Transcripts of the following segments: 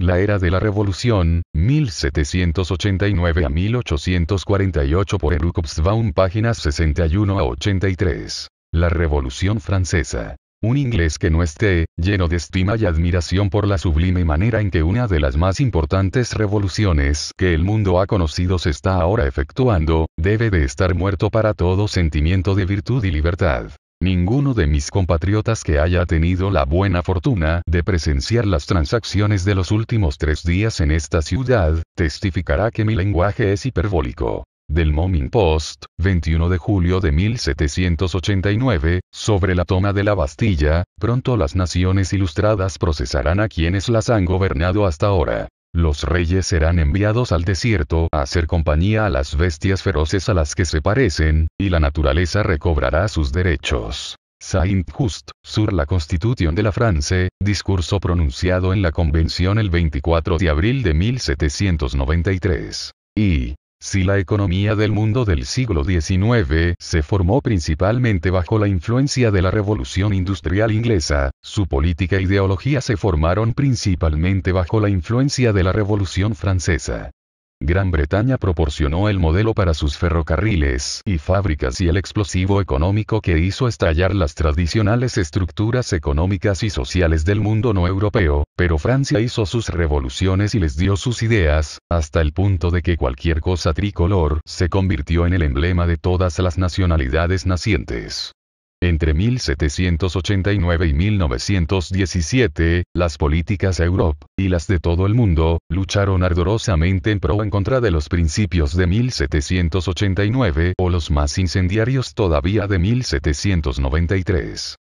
La era de la revolución, 1789 a 1848 por Erukopsbaum páginas 61 a 83. La revolución francesa. Un inglés que no esté, lleno de estima y admiración por la sublime manera en que una de las más importantes revoluciones que el mundo ha conocido se está ahora efectuando, debe de estar muerto para todo sentimiento de virtud y libertad. Ninguno de mis compatriotas que haya tenido la buena fortuna de presenciar las transacciones de los últimos tres días en esta ciudad, testificará que mi lenguaje es hiperbólico. Del Morning Post, 21 de julio de 1789, sobre la toma de la Bastilla, pronto las naciones ilustradas procesarán a quienes las han gobernado hasta ahora. Los reyes serán enviados al desierto a hacer compañía a las bestias feroces a las que se parecen, y la naturaleza recobrará sus derechos. Saint-Just, sur la Constitución de la France, discurso pronunciado en la Convención el 24 de abril de 1793. Y, si la economía del mundo del siglo XIX se formó principalmente bajo la influencia de la Revolución Industrial inglesa, su política e ideología se formaron principalmente bajo la influencia de la Revolución francesa. Gran Bretaña proporcionó el modelo para sus ferrocarriles y fábricas y el explosivo económico que hizo estallar las tradicionales estructuras económicas y sociales del mundo no europeo, pero Francia hizo sus revoluciones y les dio sus ideas, hasta el punto de que cualquier cosa tricolor se convirtió en el emblema de todas las nacionalidades nacientes. Entre 1789 y 1917, las políticas europeas y las de todo el mundo, lucharon ardorosamente en pro o en contra de los principios de 1789 o los más incendiarios todavía de 1793.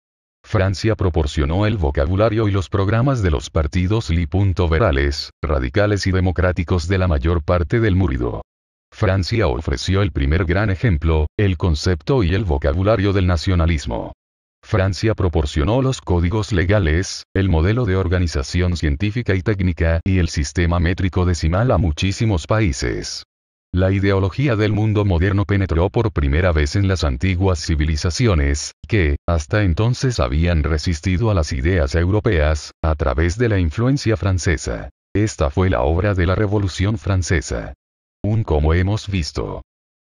Francia proporcionó el vocabulario y los programas de los partidos liberales, radicales y democráticos de la mayor parte del murido. Francia ofreció el primer gran ejemplo, el concepto y el vocabulario del nacionalismo. Francia proporcionó los códigos legales, el modelo de organización científica y técnica y el sistema métrico decimal a muchísimos países. La ideología del mundo moderno penetró por primera vez en las antiguas civilizaciones, que, hasta entonces habían resistido a las ideas europeas, a través de la influencia francesa. Esta fue la obra de la Revolución Francesa como hemos visto.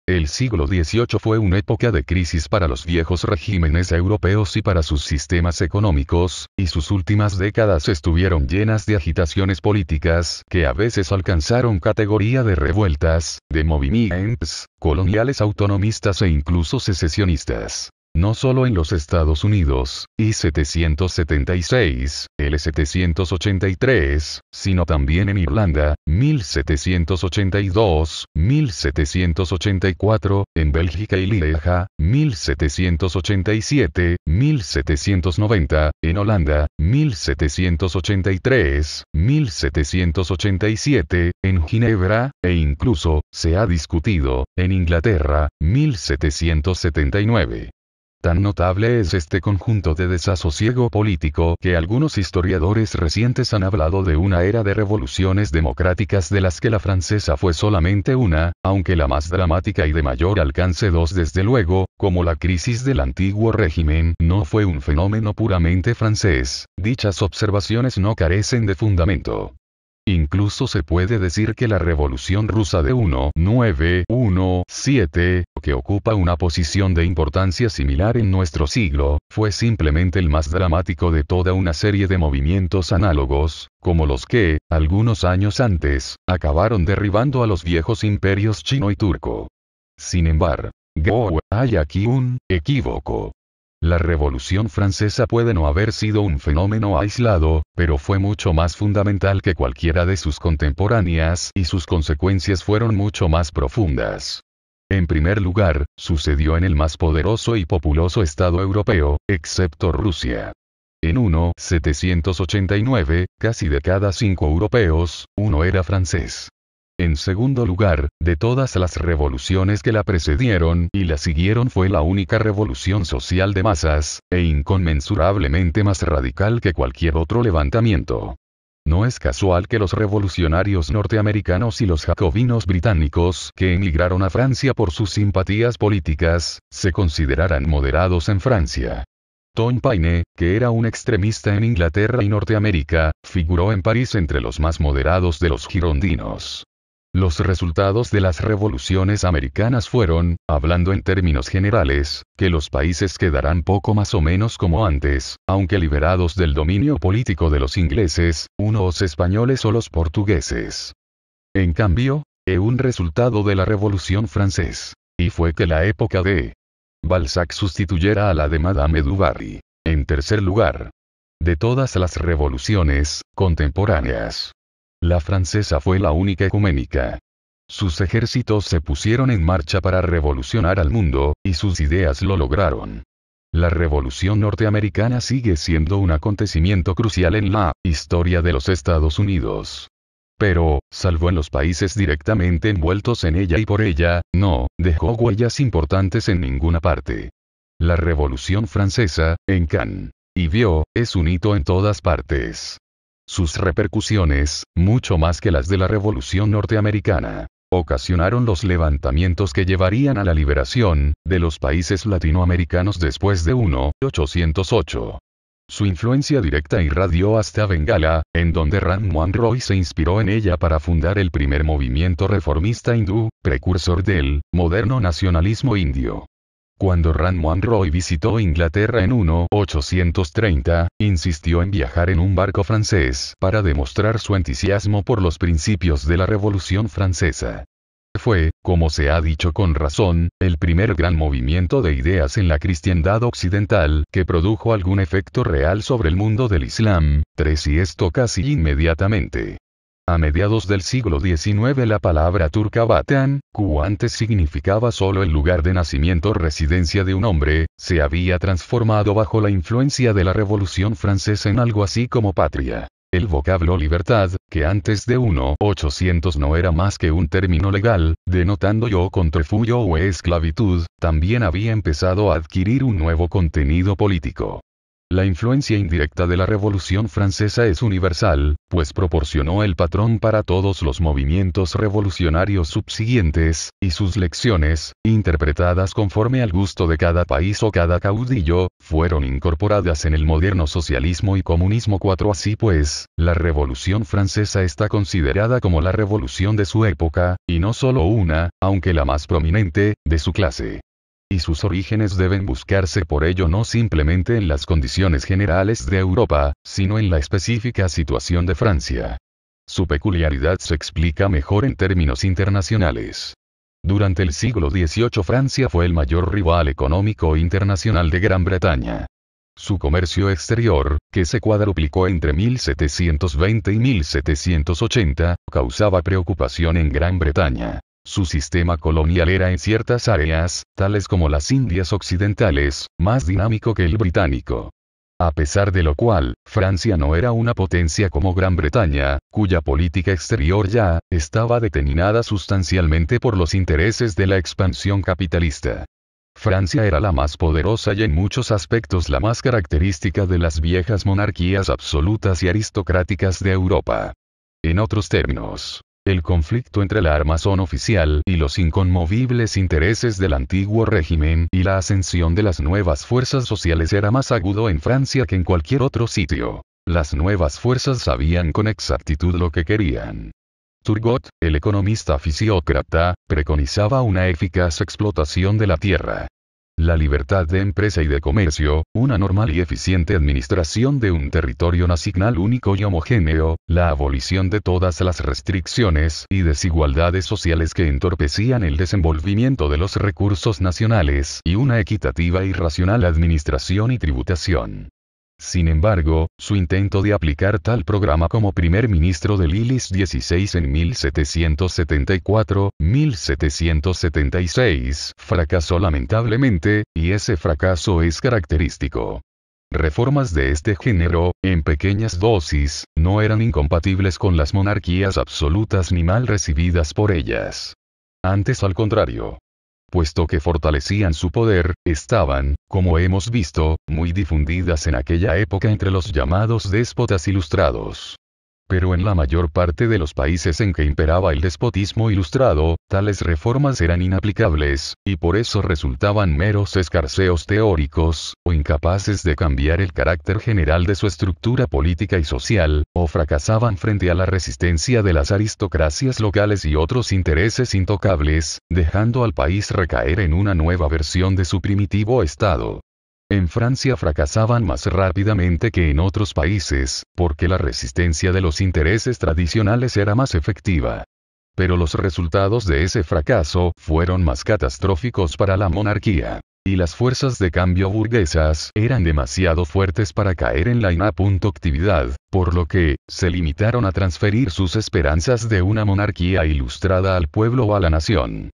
El siglo XVIII fue una época de crisis para los viejos regímenes europeos y para sus sistemas económicos, y sus últimas décadas estuvieron llenas de agitaciones políticas que a veces alcanzaron categoría de revueltas, de movimientos, coloniales autonomistas e incluso secesionistas no solo en los Estados Unidos, I-776, L-783, sino también en Irlanda, 1782, 1784, en Bélgica y Lieja, 1787, 1790, en Holanda, 1783, 1787, en Ginebra, e incluso, se ha discutido, en Inglaterra, 1779. Tan notable es este conjunto de desasosiego político que algunos historiadores recientes han hablado de una era de revoluciones democráticas de las que la francesa fue solamente una, aunque la más dramática y de mayor alcance dos desde luego, como la crisis del antiguo régimen no fue un fenómeno puramente francés, dichas observaciones no carecen de fundamento. Incluso se puede decir que la Revolución Rusa de 1917, que ocupa una posición de importancia similar en nuestro siglo, fue simplemente el más dramático de toda una serie de movimientos análogos, como los que, algunos años antes, acabaron derribando a los viejos imperios chino y turco. Sin embargo, hay aquí un equívoco. La Revolución Francesa puede no haber sido un fenómeno aislado, pero fue mucho más fundamental que cualquiera de sus contemporáneas y sus consecuencias fueron mucho más profundas. En primer lugar, sucedió en el más poderoso y populoso Estado europeo, excepto Rusia. En 1.789, casi de cada cinco europeos, uno era francés. En segundo lugar, de todas las revoluciones que la precedieron y la siguieron fue la única revolución social de masas, e inconmensurablemente más radical que cualquier otro levantamiento. No es casual que los revolucionarios norteamericanos y los jacobinos británicos que emigraron a Francia por sus simpatías políticas, se consideraran moderados en Francia. Tom Paine, que era un extremista en Inglaterra y Norteamérica, figuró en París entre los más moderados de los girondinos. Los resultados de las revoluciones americanas fueron, hablando en términos generales, que los países quedarán poco más o menos como antes, aunque liberados del dominio político de los ingleses, unos españoles o los portugueses. En cambio, he eh, un resultado de la Revolución francesa, y fue que la época de Balzac sustituyera a la de Madame Dubarry. En tercer lugar, de todas las revoluciones contemporáneas, la francesa fue la única ecuménica. Sus ejércitos se pusieron en marcha para revolucionar al mundo, y sus ideas lo lograron. La revolución norteamericana sigue siendo un acontecimiento crucial en la historia de los Estados Unidos. Pero, salvo en los países directamente envueltos en ella y por ella, no, dejó huellas importantes en ninguna parte. La Revolución Francesa, en Cannes. Y vio, es un hito en todas partes. Sus repercusiones, mucho más que las de la Revolución Norteamericana, ocasionaron los levantamientos que llevarían a la liberación de los países latinoamericanos después de 1808. Su influencia directa irradió hasta Bengala, en donde Ram Mohan Roy se inspiró en ella para fundar el primer movimiento reformista hindú, precursor del moderno nacionalismo indio. Cuando Raymond Roy visitó Inglaterra en 1830, insistió en viajar en un barco francés para demostrar su entusiasmo por los principios de la Revolución Francesa. Fue, como se ha dicho con razón, el primer gran movimiento de ideas en la cristiandad occidental que produjo algún efecto real sobre el mundo del Islam, tres y esto casi inmediatamente. A mediados del siglo XIX la palabra turca batan, que antes significaba solo el lugar de nacimiento o residencia de un hombre, se había transformado bajo la influencia de la Revolución Francesa en algo así como patria. El vocablo libertad, que antes de 1800 no era más que un término legal, denotando yo contrafuyo o esclavitud, también había empezado a adquirir un nuevo contenido político. La influencia indirecta de la Revolución Francesa es universal, pues proporcionó el patrón para todos los movimientos revolucionarios subsiguientes, y sus lecciones, interpretadas conforme al gusto de cada país o cada caudillo, fueron incorporadas en el moderno socialismo y comunismo 4. Así pues, la Revolución Francesa está considerada como la revolución de su época, y no solo una, aunque la más prominente, de su clase y sus orígenes deben buscarse por ello no simplemente en las condiciones generales de Europa, sino en la específica situación de Francia. Su peculiaridad se explica mejor en términos internacionales. Durante el siglo XVIII Francia fue el mayor rival económico internacional de Gran Bretaña. Su comercio exterior, que se cuadruplicó entre 1720 y 1780, causaba preocupación en Gran Bretaña. Su sistema colonial era en ciertas áreas, tales como las Indias Occidentales, más dinámico que el británico. A pesar de lo cual, Francia no era una potencia como Gran Bretaña, cuya política exterior ya estaba determinada sustancialmente por los intereses de la expansión capitalista. Francia era la más poderosa y en muchos aspectos la más característica de las viejas monarquías absolutas y aristocráticas de Europa. En otros términos, el conflicto entre la armazón oficial y los inconmovibles intereses del antiguo régimen y la ascensión de las nuevas fuerzas sociales era más agudo en Francia que en cualquier otro sitio. Las nuevas fuerzas sabían con exactitud lo que querían. Turgot, el economista fisiócrata, preconizaba una eficaz explotación de la tierra. La libertad de empresa y de comercio, una normal y eficiente administración de un territorio nacional único y homogéneo, la abolición de todas las restricciones y desigualdades sociales que entorpecían el desenvolvimiento de los recursos nacionales y una equitativa y racional administración y tributación. Sin embargo, su intento de aplicar tal programa como primer ministro de Lilis XVI en 1774-1776 fracasó lamentablemente, y ese fracaso es característico. Reformas de este género, en pequeñas dosis, no eran incompatibles con las monarquías absolutas ni mal recibidas por ellas. Antes al contrario, puesto que fortalecían su poder, estaban, como hemos visto, muy difundidas en aquella época entre los llamados déspotas ilustrados. Pero en la mayor parte de los países en que imperaba el despotismo ilustrado, tales reformas eran inaplicables, y por eso resultaban meros escarceos teóricos, o incapaces de cambiar el carácter general de su estructura política y social, o fracasaban frente a la resistencia de las aristocracias locales y otros intereses intocables, dejando al país recaer en una nueva versión de su primitivo estado. En Francia fracasaban más rápidamente que en otros países, porque la resistencia de los intereses tradicionales era más efectiva. Pero los resultados de ese fracaso fueron más catastróficos para la monarquía. Y las fuerzas de cambio burguesas eran demasiado fuertes para caer en la inactividad, por lo que, se limitaron a transferir sus esperanzas de una monarquía ilustrada al pueblo o a la nación.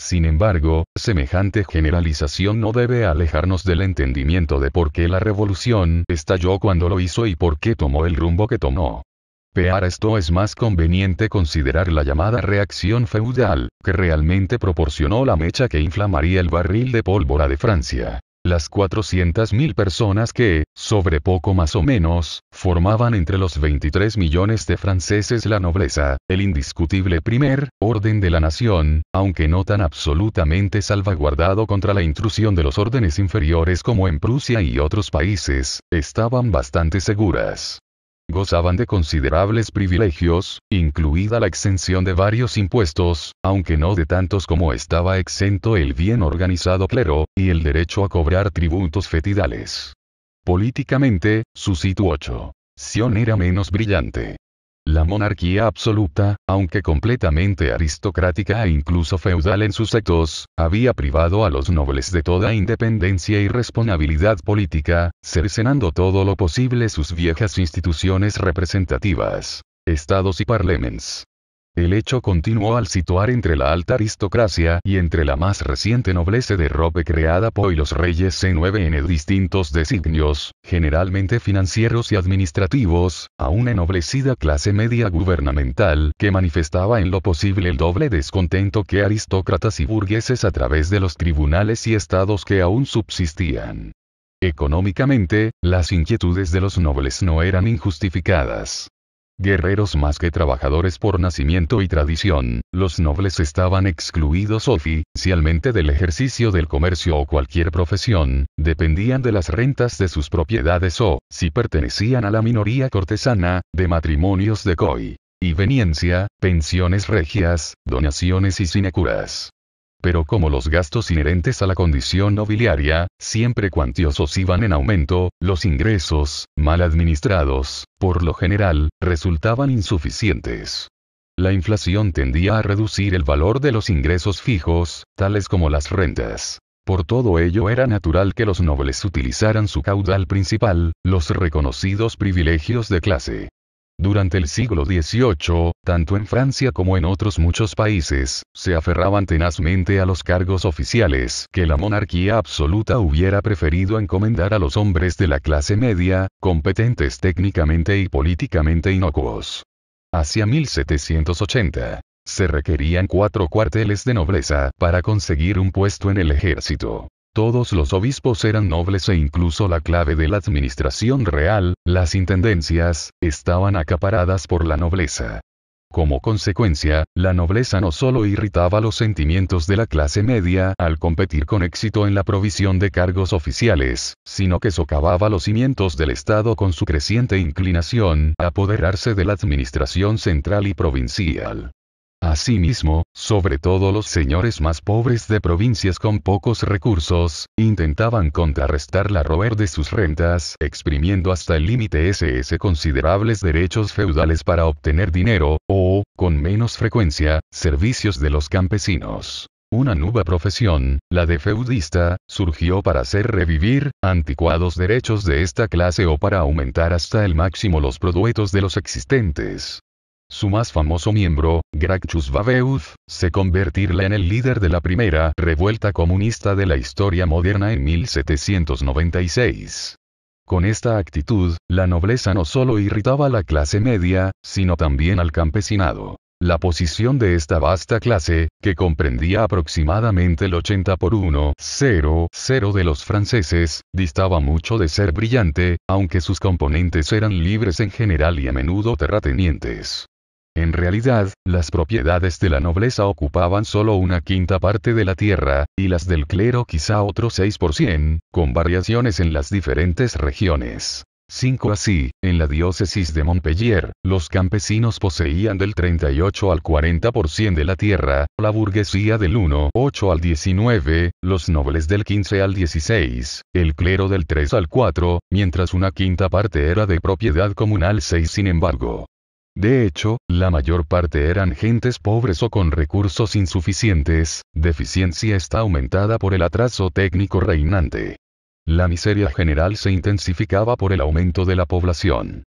Sin embargo, semejante generalización no debe alejarnos del entendimiento de por qué la revolución estalló cuando lo hizo y por qué tomó el rumbo que tomó. Pear esto es más conveniente considerar la llamada reacción feudal, que realmente proporcionó la mecha que inflamaría el barril de pólvora de Francia las 400.000 personas que, sobre poco más o menos, formaban entre los 23 millones de franceses la nobleza, el indiscutible primer orden de la nación, aunque no tan absolutamente salvaguardado contra la intrusión de los órdenes inferiores como en Prusia y otros países, estaban bastante seguras gozaban de considerables privilegios, incluida la exención de varios impuestos, aunque no de tantos como estaba exento el bien organizado clero, y el derecho a cobrar tributos fetidales. Políticamente, su situación era menos brillante. La monarquía absoluta, aunque completamente aristocrática e incluso feudal en sus sectos, había privado a los nobles de toda independencia y responsabilidad política, cercenando todo lo posible sus viejas instituciones representativas. Estados y parlamentos. El hecho continuó al situar entre la alta aristocracia y entre la más reciente nobleza de rope creada por los reyes c 9 en distintos designios, generalmente financieros y administrativos, a una ennoblecida clase media gubernamental que manifestaba en lo posible el doble descontento que aristócratas y burgueses a través de los tribunales y estados que aún subsistían. Económicamente, las inquietudes de los nobles no eran injustificadas guerreros más que trabajadores por nacimiento y tradición, los nobles estaban excluidos oficialmente del ejercicio del comercio o cualquier profesión, dependían de las rentas de sus propiedades o, si pertenecían a la minoría cortesana, de matrimonios de coy y veniencia, pensiones regias, donaciones y sinecuras. Pero como los gastos inherentes a la condición nobiliaria, siempre cuantiosos iban en aumento, los ingresos, mal administrados, por lo general, resultaban insuficientes. La inflación tendía a reducir el valor de los ingresos fijos, tales como las rentas. Por todo ello era natural que los nobles utilizaran su caudal principal, los reconocidos privilegios de clase, durante el siglo XVIII, tanto en Francia como en otros muchos países, se aferraban tenazmente a los cargos oficiales que la monarquía absoluta hubiera preferido encomendar a los hombres de la clase media, competentes técnicamente y políticamente inocuos. Hacia 1780, se requerían cuatro cuarteles de nobleza para conseguir un puesto en el ejército. Todos los obispos eran nobles e incluso la clave de la administración real, las intendencias, estaban acaparadas por la nobleza. Como consecuencia, la nobleza no solo irritaba los sentimientos de la clase media al competir con éxito en la provisión de cargos oficiales, sino que socavaba los cimientos del Estado con su creciente inclinación a apoderarse de la administración central y provincial. Asimismo, sobre todo los señores más pobres de provincias con pocos recursos, intentaban contrarrestar la roer de sus rentas, exprimiendo hasta el límite SS considerables derechos feudales para obtener dinero, o, con menos frecuencia, servicios de los campesinos. Una nueva profesión, la de feudista, surgió para hacer revivir anticuados derechos de esta clase o para aumentar hasta el máximo los productos de los existentes. Su más famoso miembro, Gracchus Babeuf, se convertirla en el líder de la primera revuelta comunista de la historia moderna en 1796. Con esta actitud, la nobleza no solo irritaba a la clase media, sino también al campesinado. La posición de esta vasta clase, que comprendía aproximadamente el 80 por 1, de los franceses, distaba mucho de ser brillante, aunque sus componentes eran libres en general y a menudo terratenientes. En realidad, las propiedades de la nobleza ocupaban solo una quinta parte de la tierra, y las del clero quizá otro 6%, con variaciones en las diferentes regiones. 5 Así, en la diócesis de Montpellier, los campesinos poseían del 38 al 40% de la tierra, la burguesía del 1,8 al 19, los nobles del 15 al 16, el clero del 3 al 4, mientras una quinta parte era de propiedad comunal 6 sin embargo, de hecho, la mayor parte eran gentes pobres o con recursos insuficientes, deficiencia está aumentada por el atraso técnico reinante. La miseria general se intensificaba por el aumento de la población.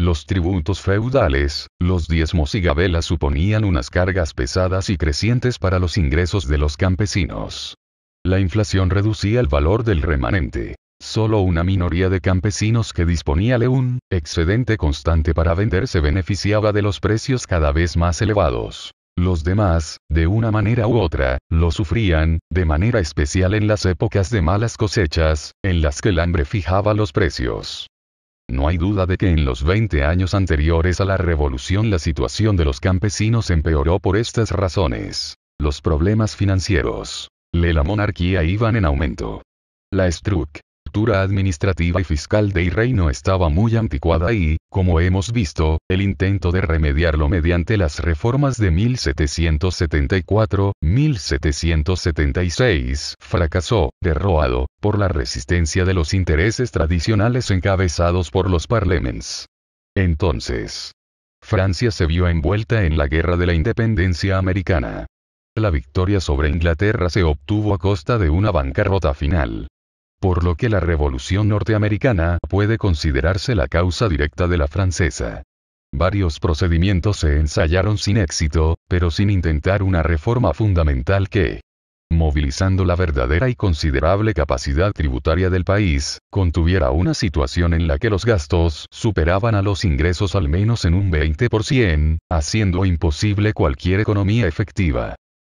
Los tributos feudales, los diezmos y gabelas suponían unas cargas pesadas y crecientes para los ingresos de los campesinos. La inflación reducía el valor del remanente. Solo una minoría de campesinos que disponía de un excedente constante para vender se beneficiaba de los precios cada vez más elevados. Los demás, de una manera u otra, lo sufrían, de manera especial en las épocas de malas cosechas, en las que el hambre fijaba los precios. No hay duda de que en los 20 años anteriores a la revolución la situación de los campesinos empeoró por estas razones. Los problemas financieros. De la monarquía iban en aumento. La Struck, administrativa y fiscal del reino estaba muy anticuada y, como hemos visto, el intento de remediarlo mediante las reformas de 1774-1776 fracasó, derroado, por la resistencia de los intereses tradicionales encabezados por los parlements. Entonces, Francia se vio envuelta en la Guerra de la Independencia Americana. La victoria sobre Inglaterra se obtuvo a costa de una bancarrota final por lo que la Revolución norteamericana puede considerarse la causa directa de la francesa. Varios procedimientos se ensayaron sin éxito, pero sin intentar una reforma fundamental que, movilizando la verdadera y considerable capacidad tributaria del país, contuviera una situación en la que los gastos superaban a los ingresos al menos en un 20%, haciendo imposible cualquier economía efectiva.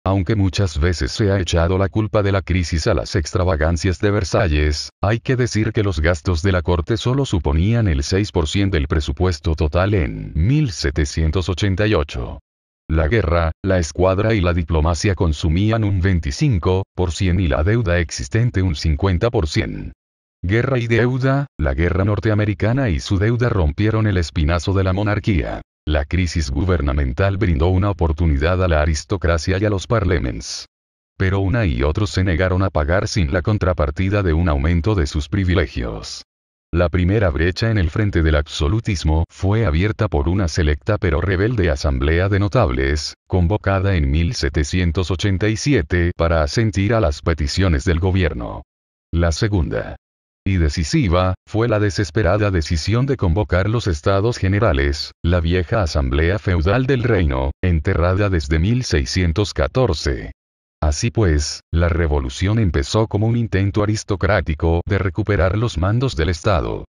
Aunque muchas veces se ha echado la culpa de la crisis a las extravagancias de Versalles, hay que decir que los gastos de la corte solo suponían el 6% del presupuesto total en 1788. La guerra, la escuadra y la diplomacia consumían un 25% y la deuda existente un 50%. Guerra y deuda, la guerra norteamericana y su deuda rompieron el espinazo de la monarquía. La crisis gubernamental brindó una oportunidad a la aristocracia y a los parlements. Pero una y otros se negaron a pagar sin la contrapartida de un aumento de sus privilegios. La primera brecha en el frente del absolutismo fue abierta por una selecta pero rebelde asamblea de notables, convocada en 1787 para asentir a las peticiones del gobierno. La segunda y decisiva, fue la desesperada decisión de convocar los estados generales, la vieja asamblea feudal del reino, enterrada desde 1614. Así pues, la revolución empezó como un intento aristocrático de recuperar los mandos del Estado.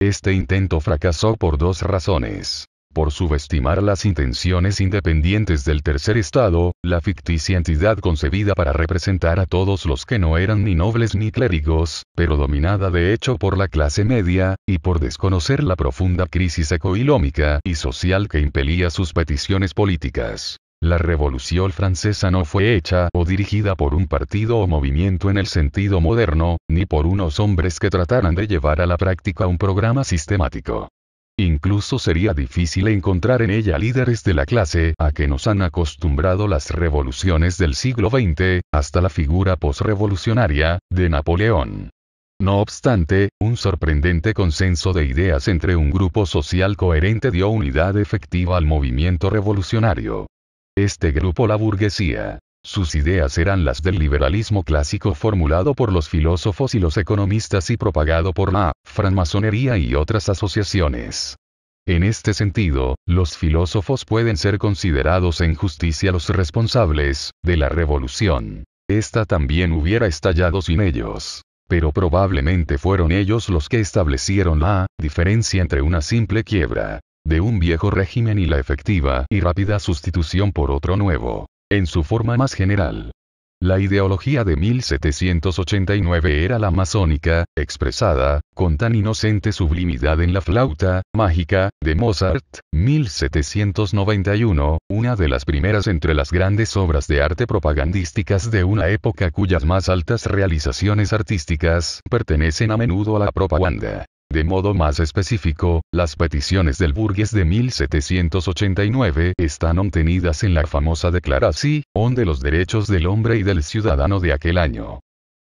Este intento fracasó por dos razones. Por subestimar las intenciones independientes del tercer estado, la ficticia entidad concebida para representar a todos los que no eran ni nobles ni clérigos, pero dominada de hecho por la clase media, y por desconocer la profunda crisis ecoilómica y social que impelía sus peticiones políticas. La revolución francesa no fue hecha o dirigida por un partido o movimiento en el sentido moderno, ni por unos hombres que trataran de llevar a la práctica un programa sistemático. Incluso sería difícil encontrar en ella líderes de la clase a que nos han acostumbrado las revoluciones del siglo XX, hasta la figura posrevolucionaria, de Napoleón. No obstante, un sorprendente consenso de ideas entre un grupo social coherente dio unidad efectiva al movimiento revolucionario. Este grupo la burguesía sus ideas eran las del liberalismo clásico formulado por los filósofos y los economistas y propagado por la francmasonería y otras asociaciones. En este sentido, los filósofos pueden ser considerados en justicia los responsables de la revolución. Esta también hubiera estallado sin ellos. Pero probablemente fueron ellos los que establecieron la diferencia entre una simple quiebra de un viejo régimen y la efectiva y rápida sustitución por otro nuevo en su forma más general. La ideología de 1789 era la masónica, expresada, con tan inocente sublimidad en la flauta, mágica, de Mozart, 1791, una de las primeras entre las grandes obras de arte propagandísticas de una época cuyas más altas realizaciones artísticas pertenecen a menudo a la propaganda. De modo más específico, las peticiones del Burgues de 1789 están obtenidas en la famosa Declaración de los Derechos del Hombre y del Ciudadano de aquel año.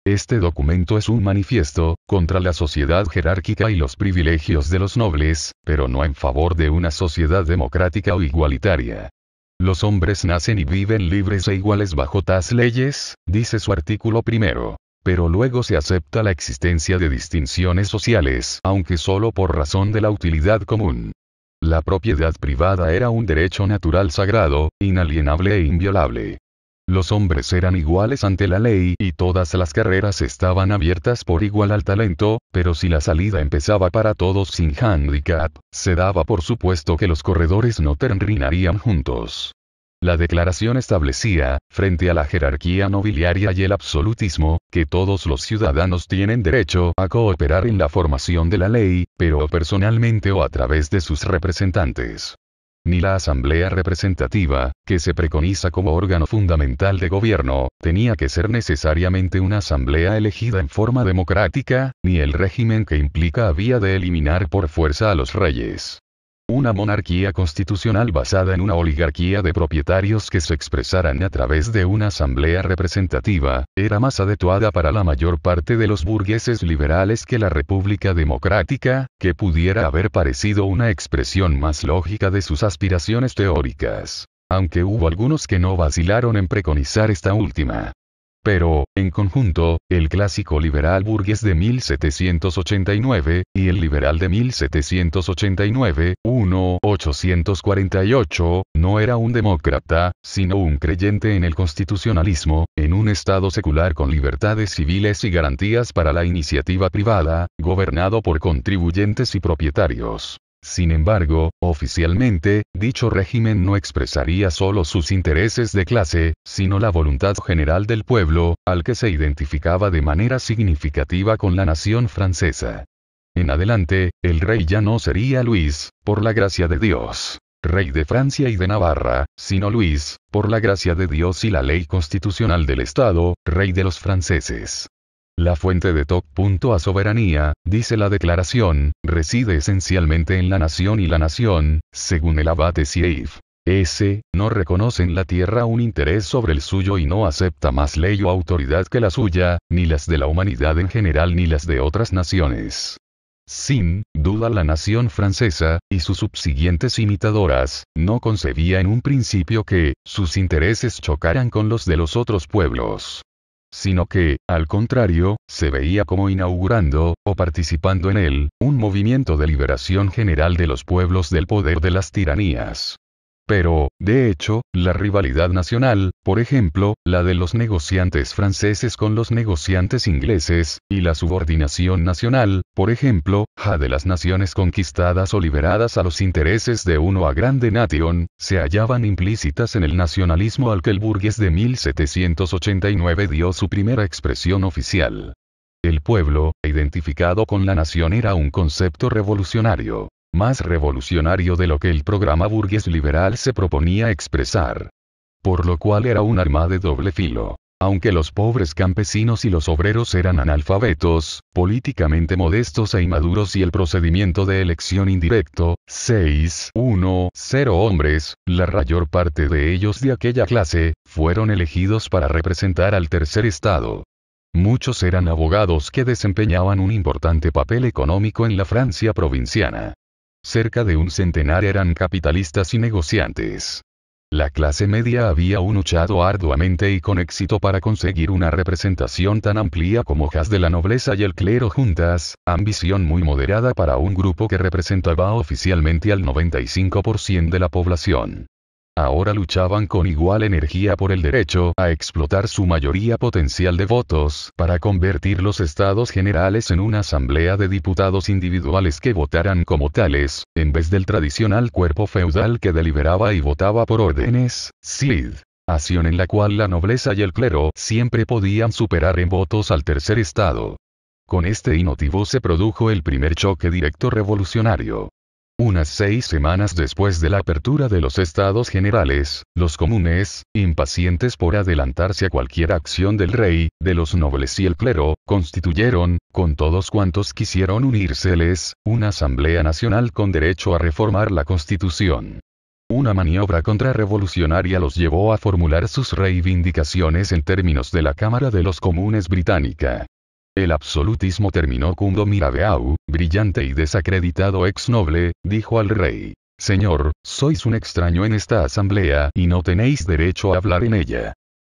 Este documento es un manifiesto, contra la sociedad jerárquica y los privilegios de los nobles, pero no en favor de una sociedad democrática o igualitaria. Los hombres nacen y viven libres e iguales bajo tas leyes, dice su artículo primero pero luego se acepta la existencia de distinciones sociales, aunque solo por razón de la utilidad común. La propiedad privada era un derecho natural sagrado, inalienable e inviolable. Los hombres eran iguales ante la ley y todas las carreras estaban abiertas por igual al talento, pero si la salida empezaba para todos sin handicap, se daba por supuesto que los corredores no terminarían juntos. La declaración establecía, frente a la jerarquía nobiliaria y el absolutismo, que todos los ciudadanos tienen derecho a cooperar en la formación de la ley, pero personalmente o a través de sus representantes. Ni la Asamblea Representativa, que se preconiza como órgano fundamental de gobierno, tenía que ser necesariamente una asamblea elegida en forma democrática, ni el régimen que implica había de eliminar por fuerza a los reyes. Una monarquía constitucional basada en una oligarquía de propietarios que se expresaran a través de una asamblea representativa, era más adecuada para la mayor parte de los burgueses liberales que la República Democrática, que pudiera haber parecido una expresión más lógica de sus aspiraciones teóricas aunque hubo algunos que no vacilaron en preconizar esta última pero, en conjunto, el clásico liberal burgués de 1789, y el liberal de 1789, 1848, no era un demócrata, sino un creyente en el constitucionalismo, en un Estado secular con libertades civiles y garantías para la iniciativa privada, gobernado por contribuyentes y propietarios. Sin embargo, oficialmente, dicho régimen no expresaría solo sus intereses de clase, sino la voluntad general del pueblo, al que se identificaba de manera significativa con la nación francesa. En adelante, el rey ya no sería Luis, por la gracia de Dios, rey de Francia y de Navarra, sino Luis, por la gracia de Dios y la ley constitucional del Estado, rey de los franceses. La fuente de A soberanía, dice la declaración, reside esencialmente en la nación y la nación, según el abate Sief. S. No reconoce en la tierra un interés sobre el suyo y no acepta más ley o autoridad que la suya, ni las de la humanidad en general ni las de otras naciones. Sin duda la nación francesa, y sus subsiguientes imitadoras, no concebía en un principio que, sus intereses chocaran con los de los otros pueblos sino que, al contrario, se veía como inaugurando, o participando en él, un movimiento de liberación general de los pueblos del poder de las tiranías. Pero, de hecho, la rivalidad nacional, por ejemplo, la de los negociantes franceses con los negociantes ingleses, y la subordinación nacional, por ejemplo, ja de las naciones conquistadas o liberadas a los intereses de uno a grande nation, se hallaban implícitas en el nacionalismo al que el burgués de 1789 dio su primera expresión oficial. El pueblo, identificado con la nación, era un concepto revolucionario más revolucionario de lo que el programa burgués liberal se proponía expresar. Por lo cual era un arma de doble filo. Aunque los pobres campesinos y los obreros eran analfabetos, políticamente modestos e inmaduros y el procedimiento de elección indirecto, 6, 1, 0 hombres, la mayor parte de ellos de aquella clase, fueron elegidos para representar al tercer estado. Muchos eran abogados que desempeñaban un importante papel económico en la Francia provinciana cerca de un centenar eran capitalistas y negociantes. La clase media había aún luchado arduamente y con éxito para conseguir una representación tan amplia como haz de la nobleza y el clero juntas, ambición muy moderada para un grupo que representaba oficialmente al 95% de la población ahora luchaban con igual energía por el derecho a explotar su mayoría potencial de votos para convertir los estados generales en una asamblea de diputados individuales que votaran como tales, en vez del tradicional cuerpo feudal que deliberaba y votaba por órdenes, SID, Acción en la cual la nobleza y el clero siempre podían superar en votos al tercer estado. Con este inotivo se produjo el primer choque directo revolucionario. Unas seis semanas después de la apertura de los estados generales, los comunes, impacientes por adelantarse a cualquier acción del rey, de los nobles y el clero, constituyeron, con todos cuantos quisieron unírseles, una asamblea nacional con derecho a reformar la constitución. Una maniobra contrarrevolucionaria los llevó a formular sus reivindicaciones en términos de la Cámara de los Comunes británica. El absolutismo terminó cuando Mirabeau, brillante y desacreditado ex noble, dijo al rey. Señor, sois un extraño en esta asamblea y no tenéis derecho a hablar en ella.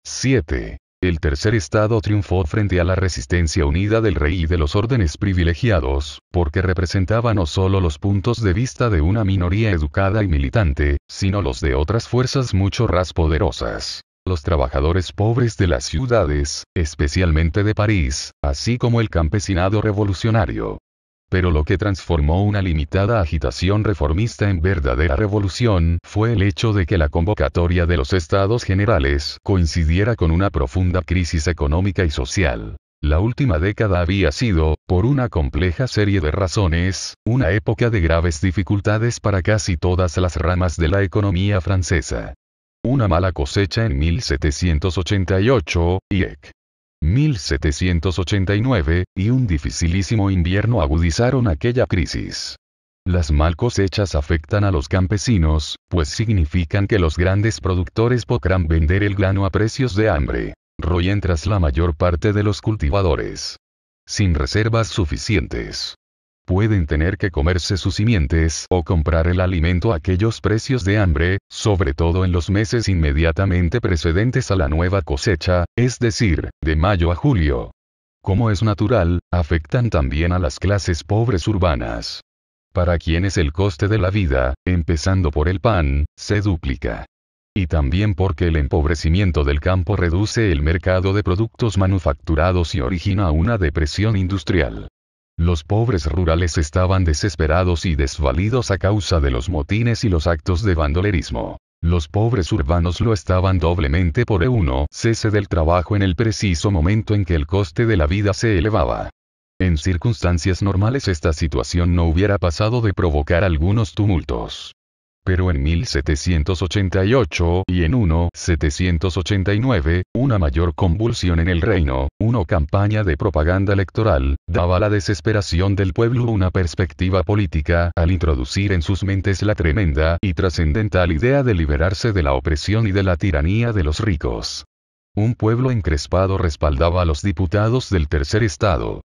7. El tercer estado triunfó frente a la resistencia unida del rey y de los órdenes privilegiados, porque representaba no solo los puntos de vista de una minoría educada y militante, sino los de otras fuerzas mucho más poderosas los trabajadores pobres de las ciudades, especialmente de París, así como el campesinado revolucionario. Pero lo que transformó una limitada agitación reformista en verdadera revolución fue el hecho de que la convocatoria de los estados generales coincidiera con una profunda crisis económica y social. La última década había sido, por una compleja serie de razones, una época de graves dificultades para casi todas las ramas de la economía francesa. Una mala cosecha en 1788, y 1789, y un dificilísimo invierno agudizaron aquella crisis. Las mal cosechas afectan a los campesinos, pues significan que los grandes productores podrán vender el grano a precios de hambre. Royen tras la mayor parte de los cultivadores. Sin reservas suficientes pueden tener que comerse sus simientes o comprar el alimento a aquellos precios de hambre, sobre todo en los meses inmediatamente precedentes a la nueva cosecha, es decir, de mayo a julio. Como es natural, afectan también a las clases pobres urbanas. Para quienes el coste de la vida, empezando por el pan, se duplica y también porque el empobrecimiento del campo reduce el mercado de productos manufacturados y origina una depresión industrial. Los pobres rurales estaban desesperados y desvalidos a causa de los motines y los actos de bandolerismo. Los pobres urbanos lo estaban doblemente por E1, cese del trabajo en el preciso momento en que el coste de la vida se elevaba. En circunstancias normales esta situación no hubiera pasado de provocar algunos tumultos pero en 1788 y en 1789, una mayor convulsión en el reino, una campaña de propaganda electoral, daba a la desesperación del pueblo una perspectiva política al introducir en sus mentes la tremenda y trascendental idea de liberarse de la opresión y de la tiranía de los ricos. Un pueblo encrespado respaldaba a los diputados del tercer estado.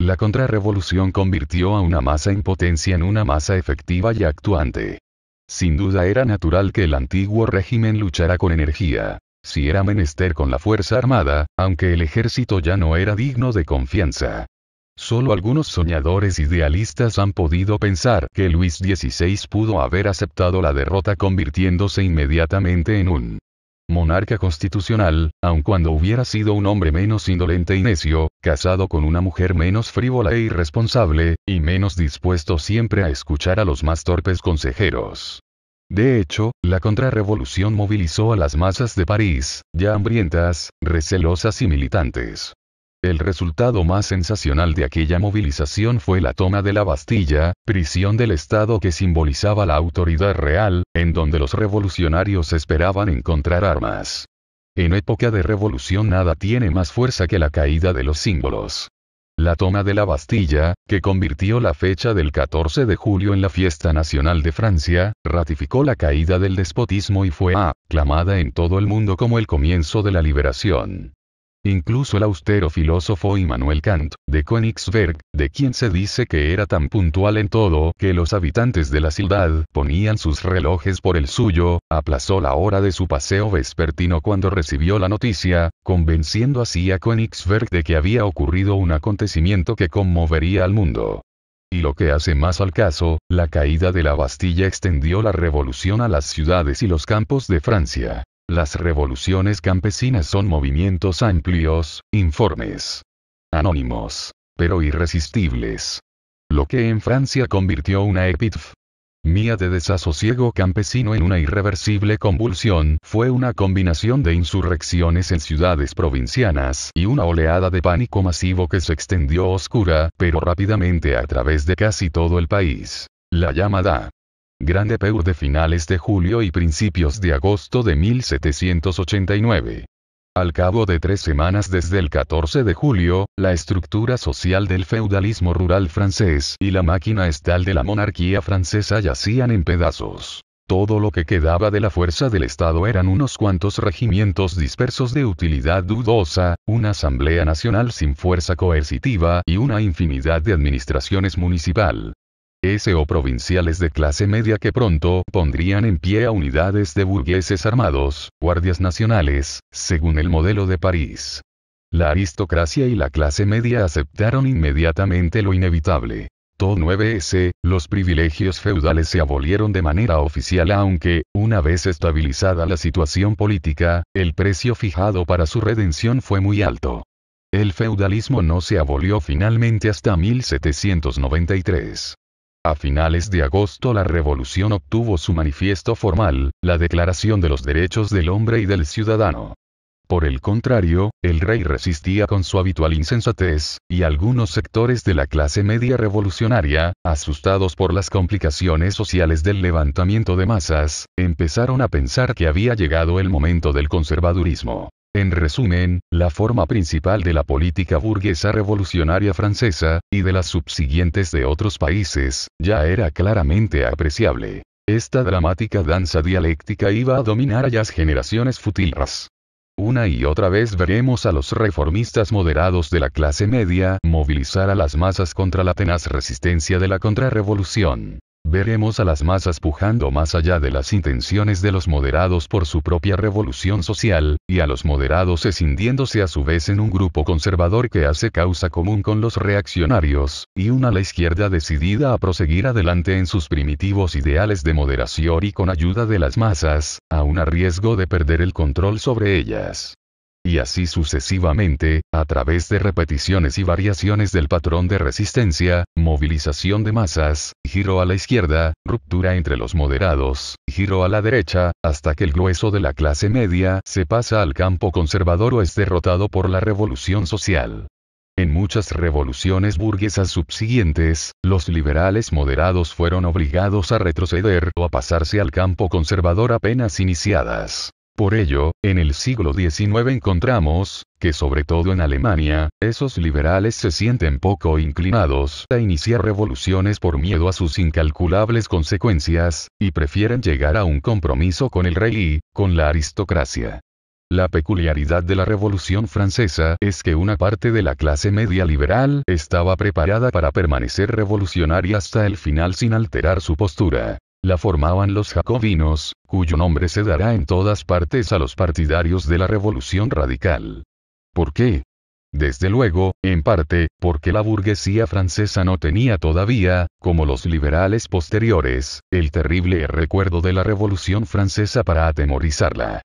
La contrarrevolución convirtió a una masa impotencia en una masa efectiva y actuante. Sin duda era natural que el antiguo régimen luchara con energía, si era menester con la Fuerza Armada, aunque el ejército ya no era digno de confianza. Solo algunos soñadores idealistas han podido pensar que Luis XVI pudo haber aceptado la derrota convirtiéndose inmediatamente en un monarca constitucional, aun cuando hubiera sido un hombre menos indolente y necio, casado con una mujer menos frívola e irresponsable, y menos dispuesto siempre a escuchar a los más torpes consejeros. De hecho, la contrarrevolución movilizó a las masas de París, ya hambrientas, recelosas y militantes. El resultado más sensacional de aquella movilización fue la toma de la Bastilla, prisión del Estado que simbolizaba la autoridad real, en donde los revolucionarios esperaban encontrar armas. En época de revolución nada tiene más fuerza que la caída de los símbolos. La toma de la Bastilla, que convirtió la fecha del 14 de julio en la fiesta nacional de Francia, ratificó la caída del despotismo y fue aclamada en todo el mundo como el comienzo de la liberación. Incluso el austero filósofo Immanuel Kant, de Königsberg, de quien se dice que era tan puntual en todo que los habitantes de la ciudad ponían sus relojes por el suyo, aplazó la hora de su paseo vespertino cuando recibió la noticia, convenciendo así a Königsberg de que había ocurrido un acontecimiento que conmovería al mundo. Y lo que hace más al caso, la caída de la Bastilla extendió la revolución a las ciudades y los campos de Francia. Las revoluciones campesinas son movimientos amplios, informes, anónimos, pero irresistibles. Lo que en Francia convirtió una epitf mía de desasosiego campesino en una irreversible convulsión fue una combinación de insurrecciones en ciudades provincianas y una oleada de pánico masivo que se extendió oscura, pero rápidamente a través de casi todo el país. La llamada Grande Peur de finales de julio y principios de agosto de 1789. Al cabo de tres semanas desde el 14 de julio, la estructura social del feudalismo rural francés y la máquina estal de la monarquía francesa yacían en pedazos. Todo lo que quedaba de la fuerza del Estado eran unos cuantos regimientos dispersos de utilidad dudosa, una asamblea nacional sin fuerza coercitiva y una infinidad de administraciones municipal, S o provinciales de clase media que pronto pondrían en pie a unidades de burgueses armados, guardias nacionales, según el modelo de París. La aristocracia y la clase media aceptaron inmediatamente lo inevitable. Todo 9S, los privilegios feudales se abolieron de manera oficial aunque, una vez estabilizada la situación política, el precio fijado para su redención fue muy alto. El feudalismo no se abolió finalmente hasta 1793. A finales de agosto la revolución obtuvo su manifiesto formal, la Declaración de los Derechos del Hombre y del Ciudadano. Por el contrario, el rey resistía con su habitual insensatez, y algunos sectores de la clase media revolucionaria, asustados por las complicaciones sociales del levantamiento de masas, empezaron a pensar que había llegado el momento del conservadurismo. En resumen, la forma principal de la política burguesa revolucionaria francesa, y de las subsiguientes de otros países, ya era claramente apreciable. Esta dramática danza dialéctica iba a dominar a las generaciones futuras. Una y otra vez veremos a los reformistas moderados de la clase media movilizar a las masas contra la tenaz resistencia de la contrarrevolución. Veremos a las masas pujando más allá de las intenciones de los moderados por su propia revolución social, y a los moderados escindiéndose a su vez en un grupo conservador que hace causa común con los reaccionarios, y una a la izquierda decidida a proseguir adelante en sus primitivos ideales de moderación y con ayuda de las masas, aun a riesgo de perder el control sobre ellas y así sucesivamente, a través de repeticiones y variaciones del patrón de resistencia, movilización de masas, giro a la izquierda, ruptura entre los moderados, giro a la derecha, hasta que el grueso de la clase media se pasa al campo conservador o es derrotado por la revolución social. En muchas revoluciones burguesas subsiguientes, los liberales moderados fueron obligados a retroceder o a pasarse al campo conservador apenas iniciadas. Por ello, en el siglo XIX encontramos, que sobre todo en Alemania, esos liberales se sienten poco inclinados a iniciar revoluciones por miedo a sus incalculables consecuencias, y prefieren llegar a un compromiso con el rey y, con la aristocracia. La peculiaridad de la Revolución Francesa es que una parte de la clase media liberal estaba preparada para permanecer revolucionaria hasta el final sin alterar su postura la formaban los jacobinos, cuyo nombre se dará en todas partes a los partidarios de la revolución radical. ¿Por qué? Desde luego, en parte, porque la burguesía francesa no tenía todavía, como los liberales posteriores, el terrible recuerdo de la Revolución Francesa para atemorizarla.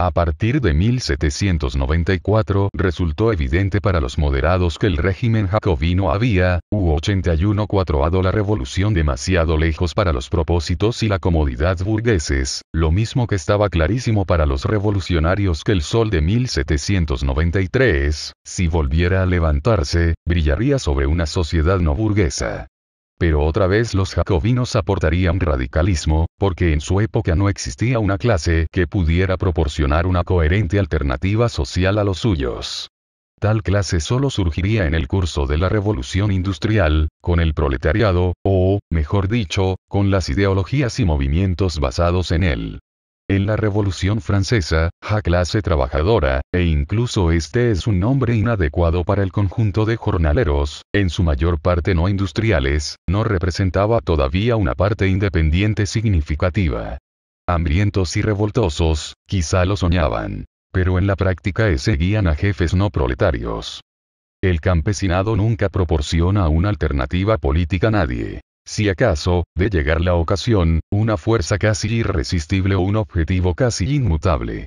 A partir de 1794 resultó evidente para los moderados que el régimen jacobino había, U81 4 la revolución demasiado lejos para los propósitos y la comodidad burgueses, lo mismo que estaba clarísimo para los revolucionarios que el sol de 1793, si volviera a levantarse, brillaría sobre una sociedad no burguesa. Pero otra vez los jacobinos aportarían radicalismo, porque en su época no existía una clase que pudiera proporcionar una coherente alternativa social a los suyos. Tal clase solo surgiría en el curso de la revolución industrial, con el proletariado, o, mejor dicho, con las ideologías y movimientos basados en él. En la Revolución Francesa, la clase trabajadora, e incluso este es un nombre inadecuado para el conjunto de jornaleros, en su mayor parte no industriales, no representaba todavía una parte independiente significativa. Hambrientos y revoltosos, quizá lo soñaban. Pero en la práctica e seguían a jefes no proletarios. El campesinado nunca proporciona una alternativa política a nadie. Si acaso, de llegar la ocasión, una fuerza casi irresistible o un objetivo casi inmutable.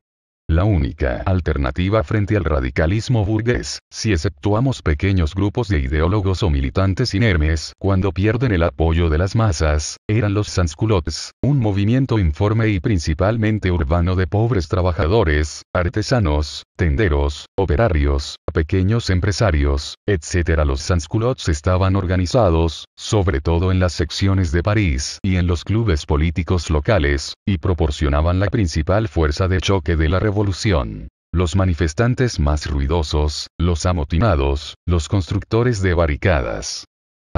La única alternativa frente al radicalismo burgués, si exceptuamos pequeños grupos de ideólogos o militantes inermes cuando pierden el apoyo de las masas, eran los sansculottes, un movimiento informe y principalmente urbano de pobres trabajadores, artesanos, tenderos, operarios, pequeños empresarios, etc. Los sansculottes estaban organizados, sobre todo en las secciones de París y en los clubes políticos locales, y proporcionaban la principal fuerza de choque de la revolución revolución. Los manifestantes más ruidosos, los amotinados, los constructores de barricadas,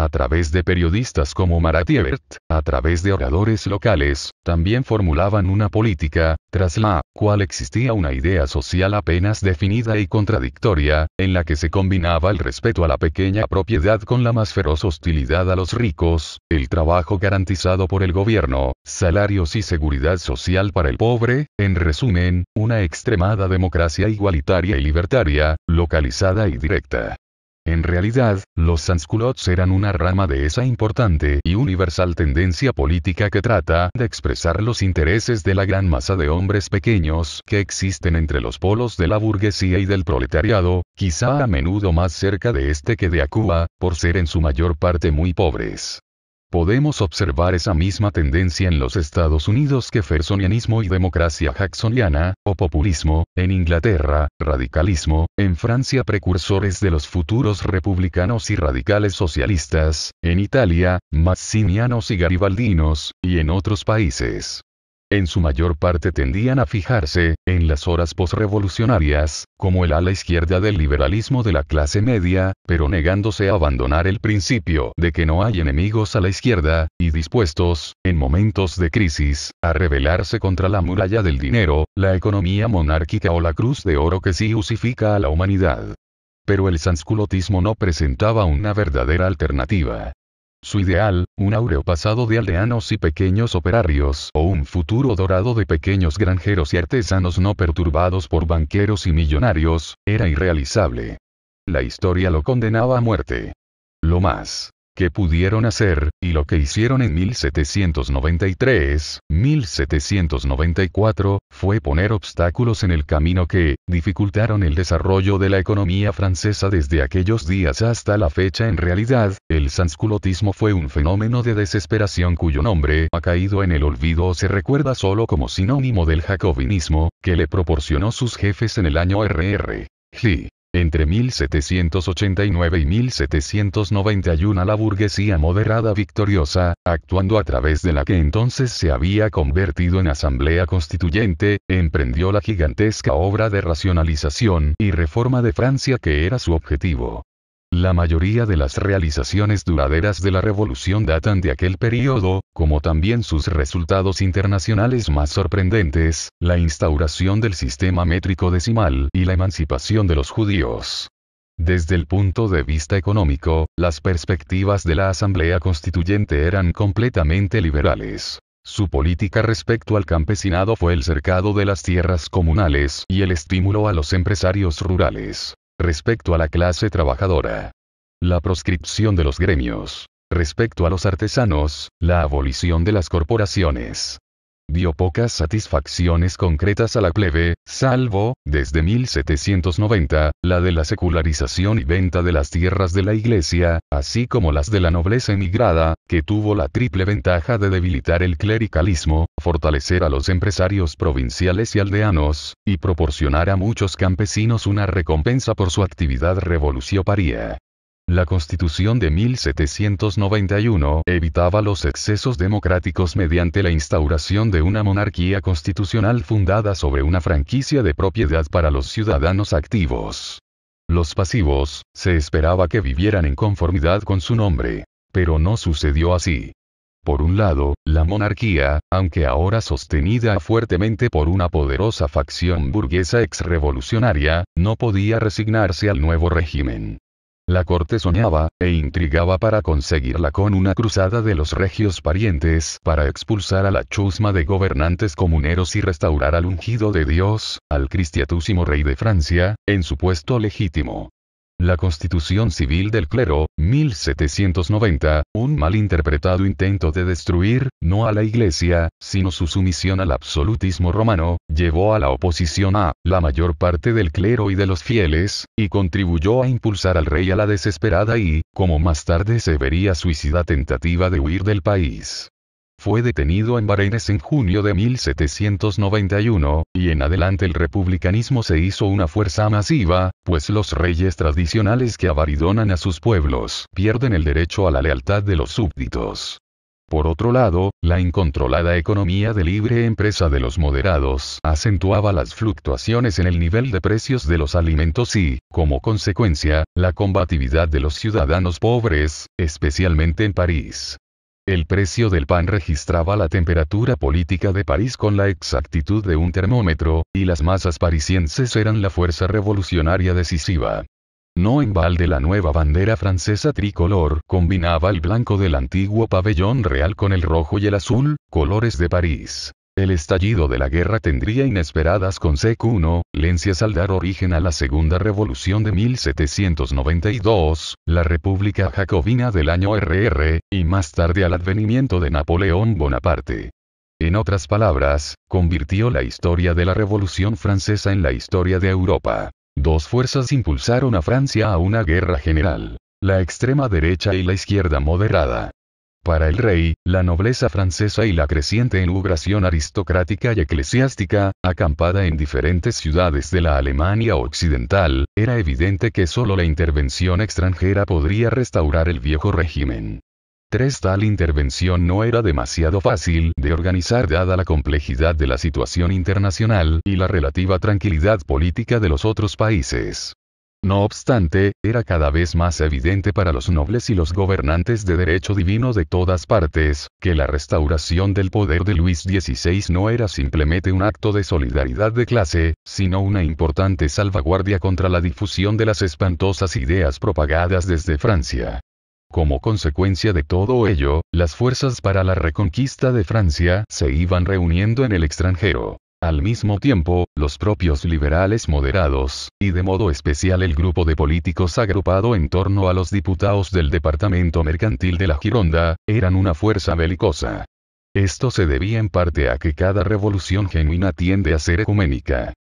a través de periodistas como Marat a través de oradores locales, también formulaban una política, tras la cual existía una idea social apenas definida y contradictoria, en la que se combinaba el respeto a la pequeña propiedad con la más feroz hostilidad a los ricos, el trabajo garantizado por el gobierno, salarios y seguridad social para el pobre, en resumen, una extremada democracia igualitaria y libertaria, localizada y directa. En realidad, los sansculottes eran una rama de esa importante y universal tendencia política que trata de expresar los intereses de la gran masa de hombres pequeños que existen entre los polos de la burguesía y del proletariado, quizá a menudo más cerca de este que de Acuba, por ser en su mayor parte muy pobres. Podemos observar esa misma tendencia en los Estados Unidos que Fersonianismo y democracia jacksoniana, o populismo, en Inglaterra, radicalismo, en Francia precursores de los futuros republicanos y radicales socialistas, en Italia, mazzinianos y garibaldinos, y en otros países en su mayor parte tendían a fijarse, en las horas posrevolucionarias, como el ala izquierda del liberalismo de la clase media, pero negándose a abandonar el principio de que no hay enemigos a la izquierda, y dispuestos, en momentos de crisis, a rebelarse contra la muralla del dinero, la economía monárquica o la cruz de oro que sí usifica a la humanidad pero el sansculotismo no presentaba una verdadera alternativa. Su ideal, un áureo pasado de aldeanos y pequeños operarios o un futuro dorado de pequeños granjeros y artesanos no perturbados por banqueros y millonarios, era irrealizable. La historia lo condenaba a muerte. Lo más que pudieron hacer, y lo que hicieron en 1793, 1794, fue poner obstáculos en el camino que, dificultaron el desarrollo de la economía francesa desde aquellos días hasta la fecha. En realidad, el sansculotismo fue un fenómeno de desesperación cuyo nombre ha caído en el olvido o se recuerda solo como sinónimo del jacobinismo, que le proporcionó sus jefes en el año RR. Entre 1789 y 1791 la burguesía moderada victoriosa, actuando a través de la que entonces se había convertido en asamblea constituyente, emprendió la gigantesca obra de racionalización y reforma de Francia que era su objetivo. La mayoría de las realizaciones duraderas de la revolución datan de aquel periodo, como también sus resultados internacionales más sorprendentes, la instauración del sistema métrico decimal y la emancipación de los judíos. Desde el punto de vista económico, las perspectivas de la Asamblea Constituyente eran completamente liberales. Su política respecto al campesinado fue el cercado de las tierras comunales y el estímulo a los empresarios rurales respecto a la clase trabajadora. La proscripción de los gremios. Respecto a los artesanos, la abolición de las corporaciones dio pocas satisfacciones concretas a la plebe, salvo, desde 1790, la de la secularización y venta de las tierras de la iglesia, así como las de la nobleza emigrada, que tuvo la triple ventaja de debilitar el clericalismo, fortalecer a los empresarios provinciales y aldeanos, y proporcionar a muchos campesinos una recompensa por su actividad revolucionaria. La Constitución de 1791 evitaba los excesos democráticos mediante la instauración de una monarquía constitucional fundada sobre una franquicia de propiedad para los ciudadanos activos. Los pasivos, se esperaba que vivieran en conformidad con su nombre. Pero no sucedió así. Por un lado, la monarquía, aunque ahora sostenida fuertemente por una poderosa facción burguesa exrevolucionaria, no podía resignarse al nuevo régimen. La corte soñaba, e intrigaba para conseguirla con una cruzada de los regios parientes para expulsar a la chusma de gobernantes comuneros y restaurar al ungido de Dios, al cristiatísimo rey de Francia, en su puesto legítimo. La Constitución Civil del Clero, 1790, un malinterpretado intento de destruir, no a la Iglesia, sino su sumisión al absolutismo romano, llevó a la oposición a la mayor parte del clero y de los fieles, y contribuyó a impulsar al rey a la desesperada y, como más tarde se vería suicida tentativa de huir del país. Fue detenido en Bahrein en junio de 1791, y en adelante el republicanismo se hizo una fuerza masiva, pues los reyes tradicionales que avaridonan a sus pueblos pierden el derecho a la lealtad de los súbditos. Por otro lado, la incontrolada economía de libre empresa de los moderados acentuaba las fluctuaciones en el nivel de precios de los alimentos y, como consecuencia, la combatividad de los ciudadanos pobres, especialmente en París. El precio del pan registraba la temperatura política de París con la exactitud de un termómetro, y las masas parisienses eran la fuerza revolucionaria decisiva. No en balde la nueva bandera francesa tricolor combinaba el blanco del antiguo pabellón real con el rojo y el azul, colores de París. El estallido de la guerra tendría inesperadas consecuencias al dar origen a la Segunda Revolución de 1792, la República Jacobina del año RR, y más tarde al advenimiento de Napoleón Bonaparte. En otras palabras, convirtió la historia de la Revolución Francesa en la historia de Europa. Dos fuerzas impulsaron a Francia a una guerra general, la extrema derecha y la izquierda moderada. Para el rey, la nobleza francesa y la creciente inmigración aristocrática y eclesiástica, acampada en diferentes ciudades de la Alemania occidental, era evidente que solo la intervención extranjera podría restaurar el viejo régimen. Tres tal intervención no era demasiado fácil de organizar dada la complejidad de la situación internacional y la relativa tranquilidad política de los otros países. No obstante, era cada vez más evidente para los nobles y los gobernantes de derecho divino de todas partes, que la restauración del poder de Luis XVI no era simplemente un acto de solidaridad de clase, sino una importante salvaguardia contra la difusión de las espantosas ideas propagadas desde Francia. Como consecuencia de todo ello, las fuerzas para la reconquista de Francia se iban reuniendo en el extranjero. Al mismo tiempo, los propios liberales moderados, y de modo especial el grupo de políticos agrupado en torno a los diputados del departamento mercantil de la Gironda, eran una fuerza belicosa. Esto se debía en parte a que cada revolución genuina tiende a ser ecuménica.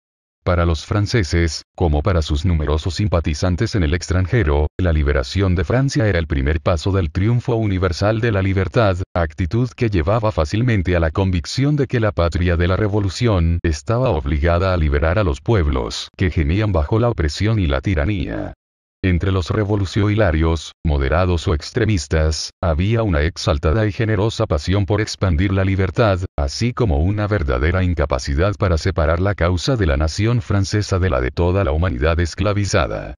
Para los franceses, como para sus numerosos simpatizantes en el extranjero, la liberación de Francia era el primer paso del triunfo universal de la libertad, actitud que llevaba fácilmente a la convicción de que la patria de la revolución estaba obligada a liberar a los pueblos que gemían bajo la opresión y la tiranía. Entre los revolucionarios, moderados o extremistas, había una exaltada y generosa pasión por expandir la libertad, así como una verdadera incapacidad para separar la causa de la nación francesa de la de toda la humanidad esclavizada.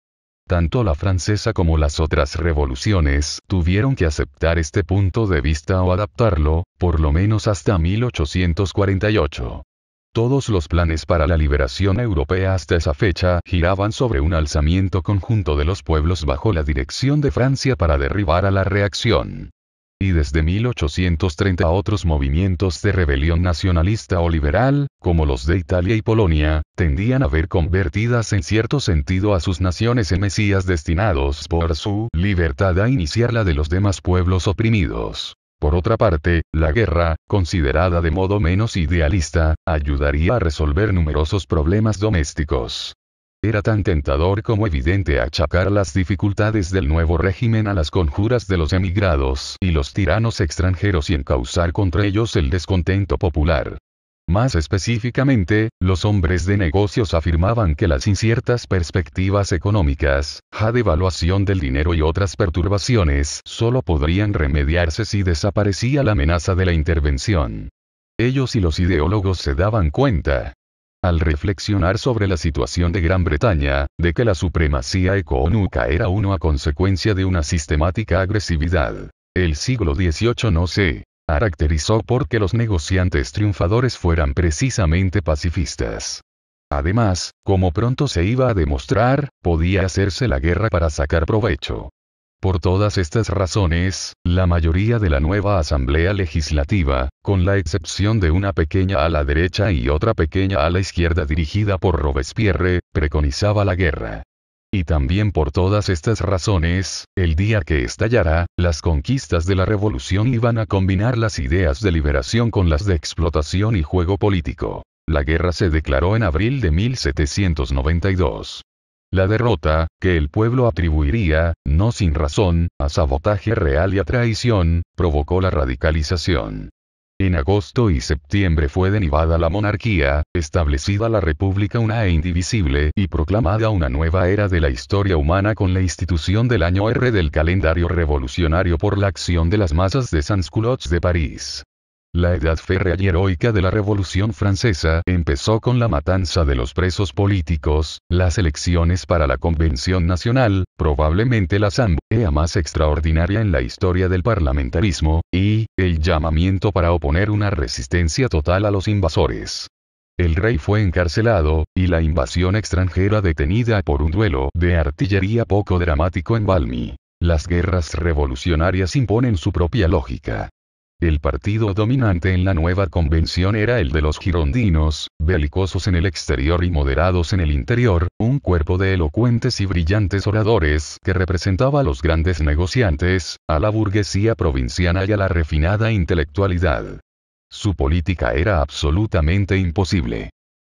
Tanto la francesa como las otras revoluciones tuvieron que aceptar este punto de vista o adaptarlo, por lo menos hasta 1848. Todos los planes para la liberación europea hasta esa fecha giraban sobre un alzamiento conjunto de los pueblos bajo la dirección de Francia para derribar a la reacción. Y desde 1830 otros movimientos de rebelión nacionalista o liberal, como los de Italia y Polonia, tendían a ver convertidas en cierto sentido a sus naciones en mesías destinados por su libertad a iniciar la de los demás pueblos oprimidos. Por otra parte, la guerra, considerada de modo menos idealista, ayudaría a resolver numerosos problemas domésticos. Era tan tentador como evidente achacar las dificultades del nuevo régimen a las conjuras de los emigrados y los tiranos extranjeros y encauzar contra ellos el descontento popular. Más específicamente, los hombres de negocios afirmaban que las inciertas perspectivas económicas, la devaluación del dinero y otras perturbaciones solo podrían remediarse si desaparecía la amenaza de la intervención. Ellos y los ideólogos se daban cuenta, al reflexionar sobre la situación de Gran Bretaña, de que la supremacía económica era uno a consecuencia de una sistemática agresividad. El siglo XVIII no se caracterizó porque los negociantes triunfadores fueran precisamente pacifistas. Además, como pronto se iba a demostrar, podía hacerse la guerra para sacar provecho. Por todas estas razones, la mayoría de la nueva Asamblea Legislativa, con la excepción de una pequeña a la derecha y otra pequeña a la izquierda dirigida por Robespierre, preconizaba la guerra. Y también por todas estas razones, el día que estallara, las conquistas de la revolución iban a combinar las ideas de liberación con las de explotación y juego político. La guerra se declaró en abril de 1792. La derrota, que el pueblo atribuiría, no sin razón, a sabotaje real y a traición, provocó la radicalización. En agosto y septiembre fue denivada la monarquía, establecida la república una e indivisible y proclamada una nueva era de la historia humana con la institución del año R del calendario revolucionario por la acción de las masas de sans-culottes de París. La edad férrea y heroica de la Revolución Francesa empezó con la matanza de los presos políticos, las elecciones para la Convención Nacional, probablemente la asamblea más extraordinaria en la historia del parlamentarismo, y, el llamamiento para oponer una resistencia total a los invasores. El rey fue encarcelado, y la invasión extranjera detenida por un duelo de artillería poco dramático en Valmy. Las guerras revolucionarias imponen su propia lógica. El partido dominante en la nueva convención era el de los girondinos, belicosos en el exterior y moderados en el interior, un cuerpo de elocuentes y brillantes oradores que representaba a los grandes negociantes, a la burguesía provinciana y a la refinada intelectualidad. Su política era absolutamente imposible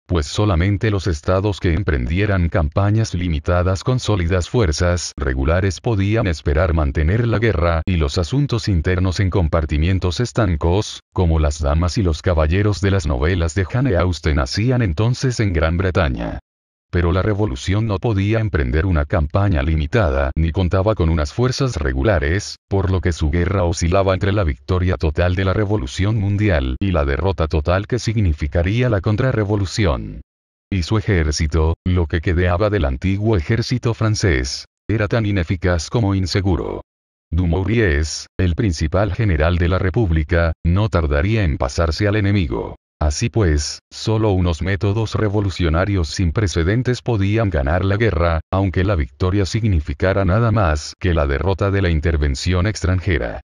pues solamente los estados que emprendieran campañas limitadas con sólidas fuerzas regulares podían esperar mantener la guerra y los asuntos internos en compartimientos estancos, como las damas y los caballeros de las novelas de Jane Austen hacían entonces en Gran Bretaña. Pero la revolución no podía emprender una campaña limitada ni contaba con unas fuerzas regulares, por lo que su guerra oscilaba entre la victoria total de la revolución mundial y la derrota total que significaría la contrarrevolución. Y su ejército, lo que quedaba del antiguo ejército francés, era tan ineficaz como inseguro. Dumouriez, el principal general de la República, no tardaría en pasarse al enemigo. Así pues, solo unos métodos revolucionarios sin precedentes podían ganar la guerra, aunque la victoria significara nada más que la derrota de la intervención extranjera.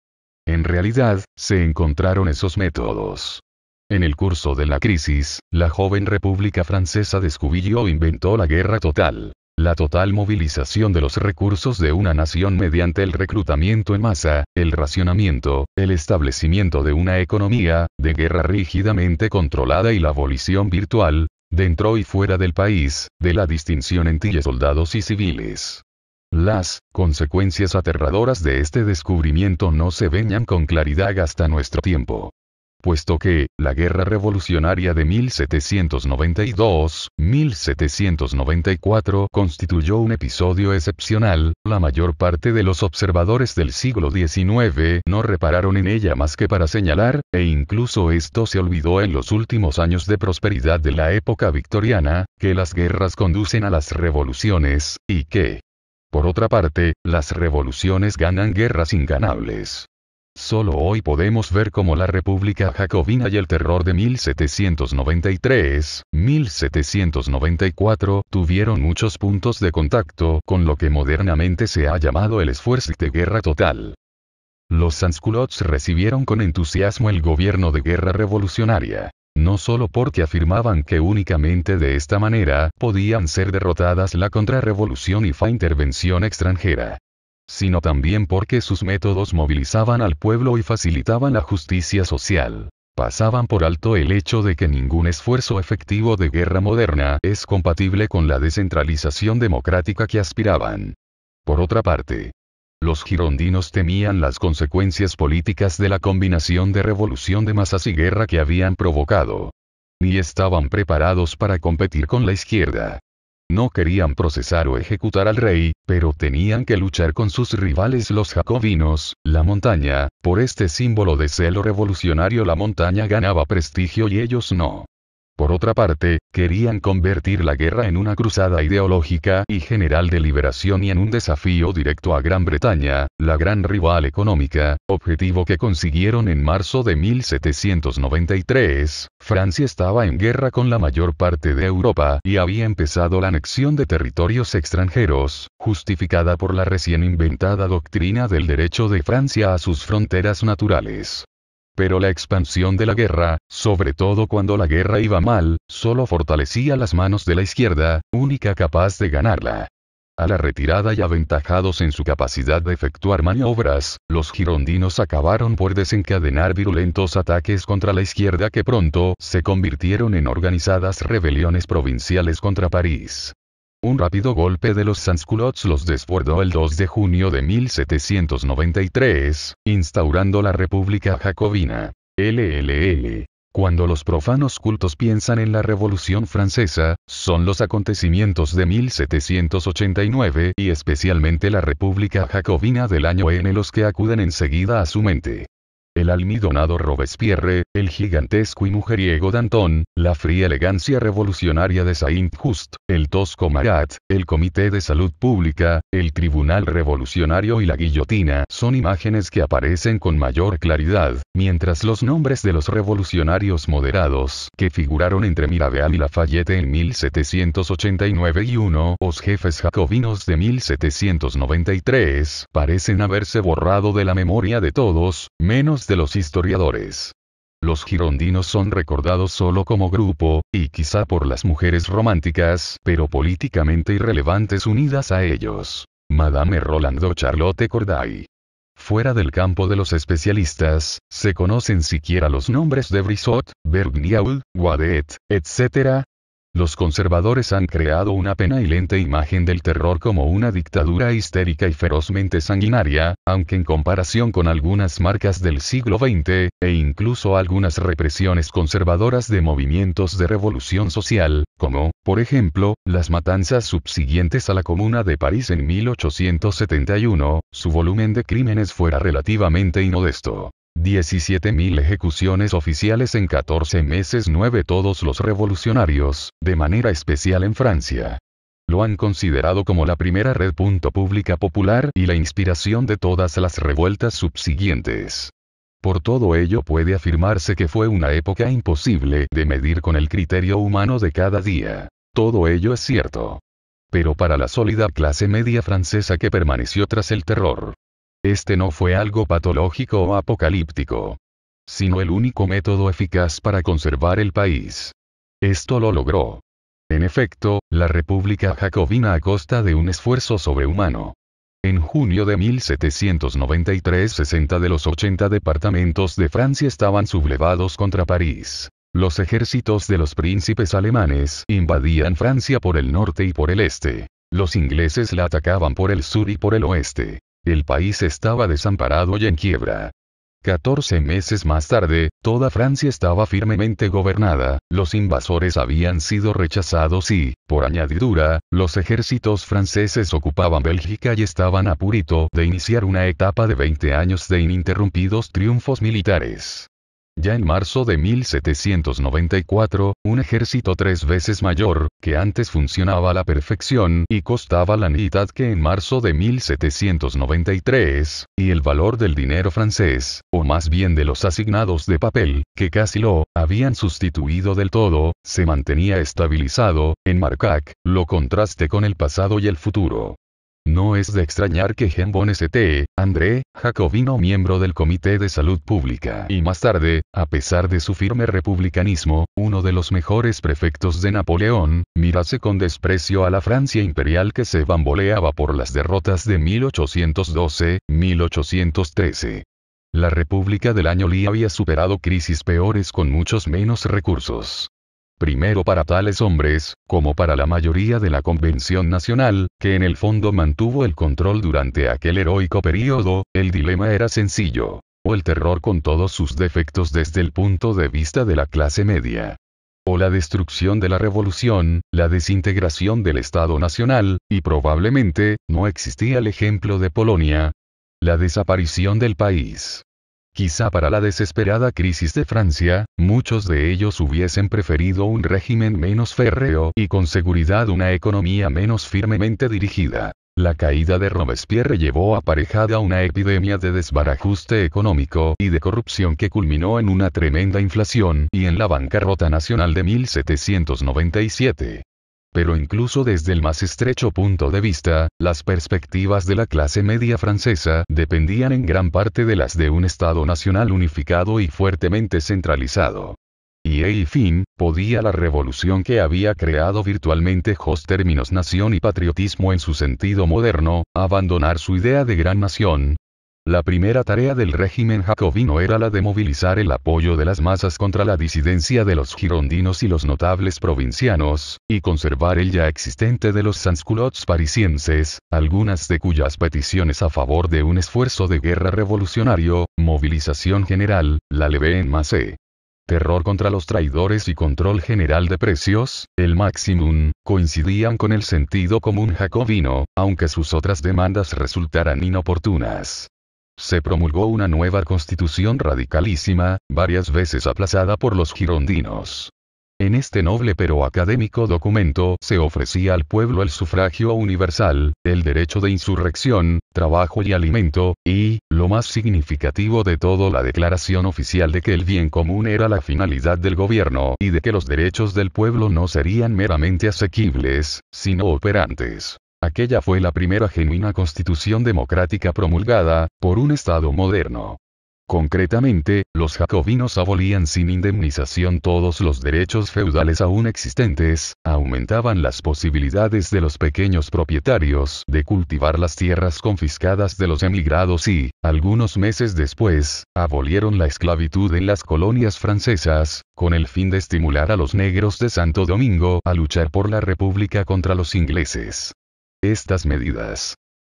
En realidad, se encontraron esos métodos. En el curso de la crisis, la joven República Francesa descubrió e inventó la guerra total la total movilización de los recursos de una nación mediante el reclutamiento en masa, el racionamiento, el establecimiento de una economía, de guerra rígidamente controlada y la abolición virtual, dentro y fuera del país, de la distinción entre soldados y civiles. Las consecuencias aterradoras de este descubrimiento no se veñan con claridad hasta nuestro tiempo puesto que, la guerra revolucionaria de 1792-1794 constituyó un episodio excepcional, la mayor parte de los observadores del siglo XIX no repararon en ella más que para señalar, e incluso esto se olvidó en los últimos años de prosperidad de la época victoriana, que las guerras conducen a las revoluciones, y que, por otra parte, las revoluciones ganan guerras inganables. Solo hoy podemos ver cómo la República Jacobina y el terror de 1793, 1794 tuvieron muchos puntos de contacto con lo que modernamente se ha llamado el esfuerzo de guerra total. Los sansculots recibieron con entusiasmo el gobierno de guerra revolucionaria, no solo porque afirmaban que únicamente de esta manera podían ser derrotadas la contrarrevolución y fa intervención extranjera, sino también porque sus métodos movilizaban al pueblo y facilitaban la justicia social. Pasaban por alto el hecho de que ningún esfuerzo efectivo de guerra moderna es compatible con la descentralización democrática que aspiraban. Por otra parte, los girondinos temían las consecuencias políticas de la combinación de revolución de masas y guerra que habían provocado. Ni estaban preparados para competir con la izquierda. No querían procesar o ejecutar al rey, pero tenían que luchar con sus rivales los jacobinos, la montaña, por este símbolo de celo revolucionario la montaña ganaba prestigio y ellos no. Por otra parte, querían convertir la guerra en una cruzada ideológica y general de liberación y en un desafío directo a Gran Bretaña, la gran rival económica, objetivo que consiguieron en marzo de 1793. Francia estaba en guerra con la mayor parte de Europa y había empezado la anexión de territorios extranjeros, justificada por la recién inventada doctrina del derecho de Francia a sus fronteras naturales. Pero la expansión de la guerra, sobre todo cuando la guerra iba mal, solo fortalecía las manos de la izquierda, única capaz de ganarla. A la retirada y aventajados en su capacidad de efectuar maniobras, los girondinos acabaron por desencadenar virulentos ataques contra la izquierda que pronto se convirtieron en organizadas rebeliones provinciales contra París. Un rápido golpe de los sansculots los desbordó el 2 de junio de 1793, instaurando la República Jacobina. LLL. Cuando los profanos cultos piensan en la Revolución Francesa, son los acontecimientos de 1789 y especialmente la República Jacobina del año N los que acuden enseguida a su mente el almidonado Robespierre, el gigantesco y mujeriego Danton, la fría elegancia revolucionaria de Saint-Just, el tosco Marat, el Comité de Salud Pública, el Tribunal Revolucionario y la guillotina son imágenes que aparecen con mayor claridad, mientras los nombres de los revolucionarios moderados que figuraron entre Mirabeal y Lafayette en 1789 y uno, los jefes jacobinos de 1793, parecen haberse borrado de la memoria de todos, menos de los historiadores. Los girondinos son recordados solo como grupo, y quizá por las mujeres románticas, pero políticamente irrelevantes unidas a ellos. Madame Rolando Charlotte Corday. Fuera del campo de los especialistas, se conocen siquiera los nombres de Brissot, Bergniaud, Guadet, etc., los conservadores han creado una y pena lenta imagen del terror como una dictadura histérica y ferozmente sanguinaria, aunque en comparación con algunas marcas del siglo XX, e incluso algunas represiones conservadoras de movimientos de revolución social, como, por ejemplo, las matanzas subsiguientes a la Comuna de París en 1871, su volumen de crímenes fuera relativamente inmodesto. 17.000 ejecuciones oficiales en 14 meses 9 todos los revolucionarios, de manera especial en Francia. Lo han considerado como la primera red pública popular y la inspiración de todas las revueltas subsiguientes. Por todo ello puede afirmarse que fue una época imposible de medir con el criterio humano de cada día. Todo ello es cierto. Pero para la sólida clase media francesa que permaneció tras el terror, este no fue algo patológico o apocalíptico, sino el único método eficaz para conservar el país. Esto lo logró. En efecto, la República Jacobina a costa de un esfuerzo sobrehumano. En junio de 1793 60 de los 80 departamentos de Francia estaban sublevados contra París. Los ejércitos de los príncipes alemanes invadían Francia por el norte y por el este. Los ingleses la atacaban por el sur y por el oeste. El país estaba desamparado y en quiebra. 14 meses más tarde, toda Francia estaba firmemente gobernada, los invasores habían sido rechazados y, por añadidura, los ejércitos franceses ocupaban Bélgica y estaban a purito de iniciar una etapa de 20 años de ininterrumpidos triunfos militares. Ya en marzo de 1794, un ejército tres veces mayor, que antes funcionaba a la perfección y costaba la mitad que en marzo de 1793, y el valor del dinero francés, o más bien de los asignados de papel, que casi lo habían sustituido del todo, se mantenía estabilizado, en Marcac, lo contraste con el pasado y el futuro. No es de extrañar que Jean St. André, jacobino miembro del Comité de Salud Pública y más tarde, a pesar de su firme republicanismo, uno de los mejores prefectos de Napoleón, mirase con desprecio a la Francia imperial que se bamboleaba por las derrotas de 1812, 1813. La República del año Lee había superado crisis peores con muchos menos recursos primero para tales hombres, como para la mayoría de la Convención Nacional, que en el fondo mantuvo el control durante aquel heroico período, el dilema era sencillo. O el terror con todos sus defectos desde el punto de vista de la clase media. O la destrucción de la revolución, la desintegración del Estado Nacional, y probablemente, no existía el ejemplo de Polonia. La desaparición del país. Quizá para la desesperada crisis de Francia, muchos de ellos hubiesen preferido un régimen menos férreo y con seguridad una economía menos firmemente dirigida. La caída de Robespierre llevó aparejada una epidemia de desbarajuste económico y de corrupción que culminó en una tremenda inflación y en la bancarrota nacional de 1797. Pero incluso desde el más estrecho punto de vista, las perspectivas de la clase media francesa dependían en gran parte de las de un Estado nacional unificado y fuertemente centralizado. Y el fin, podía la revolución que había creado virtualmente los términos nación y patriotismo en su sentido moderno, abandonar su idea de gran nación, la primera tarea del régimen jacobino era la de movilizar el apoyo de las masas contra la disidencia de los girondinos y los notables provincianos, y conservar el ya existente de los sansculottes parisienses, algunas de cuyas peticiones a favor de un esfuerzo de guerra revolucionario, movilización general, la leve en masse, terror contra los traidores y control general de precios, el maximum, coincidían con el sentido común jacobino, aunque sus otras demandas resultaran inoportunas se promulgó una nueva constitución radicalísima, varias veces aplazada por los girondinos. En este noble pero académico documento se ofrecía al pueblo el sufragio universal, el derecho de insurrección, trabajo y alimento, y, lo más significativo de todo, la declaración oficial de que el bien común era la finalidad del gobierno y de que los derechos del pueblo no serían meramente asequibles, sino operantes. Aquella fue la primera genuina constitución democrática promulgada, por un Estado moderno. Concretamente, los jacobinos abolían sin indemnización todos los derechos feudales aún existentes, aumentaban las posibilidades de los pequeños propietarios de cultivar las tierras confiscadas de los emigrados y, algunos meses después, abolieron la esclavitud en las colonias francesas, con el fin de estimular a los negros de Santo Domingo a luchar por la república contra los ingleses. Estas medidas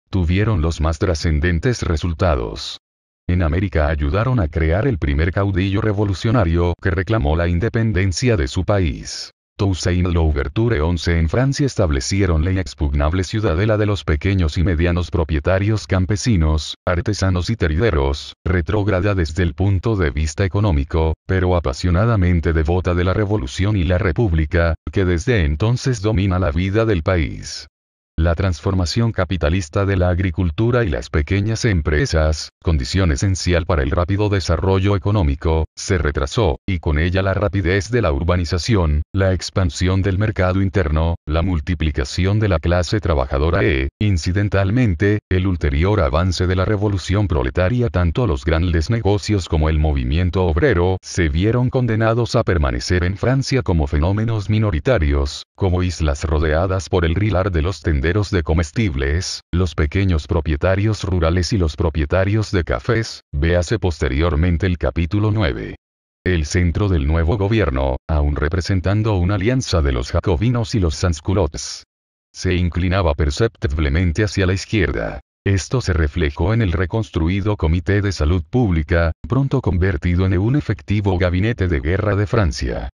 tuvieron los más trascendentes resultados. En América ayudaron a crear el primer caudillo revolucionario que reclamó la independencia de su país. Toussaint Louverture 11 en Francia establecieron la inexpugnable ciudadela de los pequeños y medianos propietarios campesinos, artesanos y terideros, retrógrada desde el punto de vista económico, pero apasionadamente devota de la revolución y la república, que desde entonces domina la vida del país la transformación capitalista de la agricultura y las pequeñas empresas, condición esencial para el rápido desarrollo económico, se retrasó, y con ella la rapidez de la urbanización, la expansión del mercado interno, la multiplicación de la clase trabajadora e, incidentalmente, el ulterior avance de la revolución proletaria tanto los grandes negocios como el movimiento obrero se vieron condenados a permanecer en Francia como fenómenos minoritarios, como islas rodeadas por el rilar de los tenderos de comestibles, los pequeños propietarios rurales y los propietarios de cafés, véase posteriormente el capítulo 9. El centro del nuevo gobierno, aún representando una alianza de los jacobinos y los sansculottes, se inclinaba perceptiblemente hacia la izquierda. Esto se reflejó en el reconstruido Comité de Salud Pública, pronto convertido en un efectivo gabinete de guerra de Francia.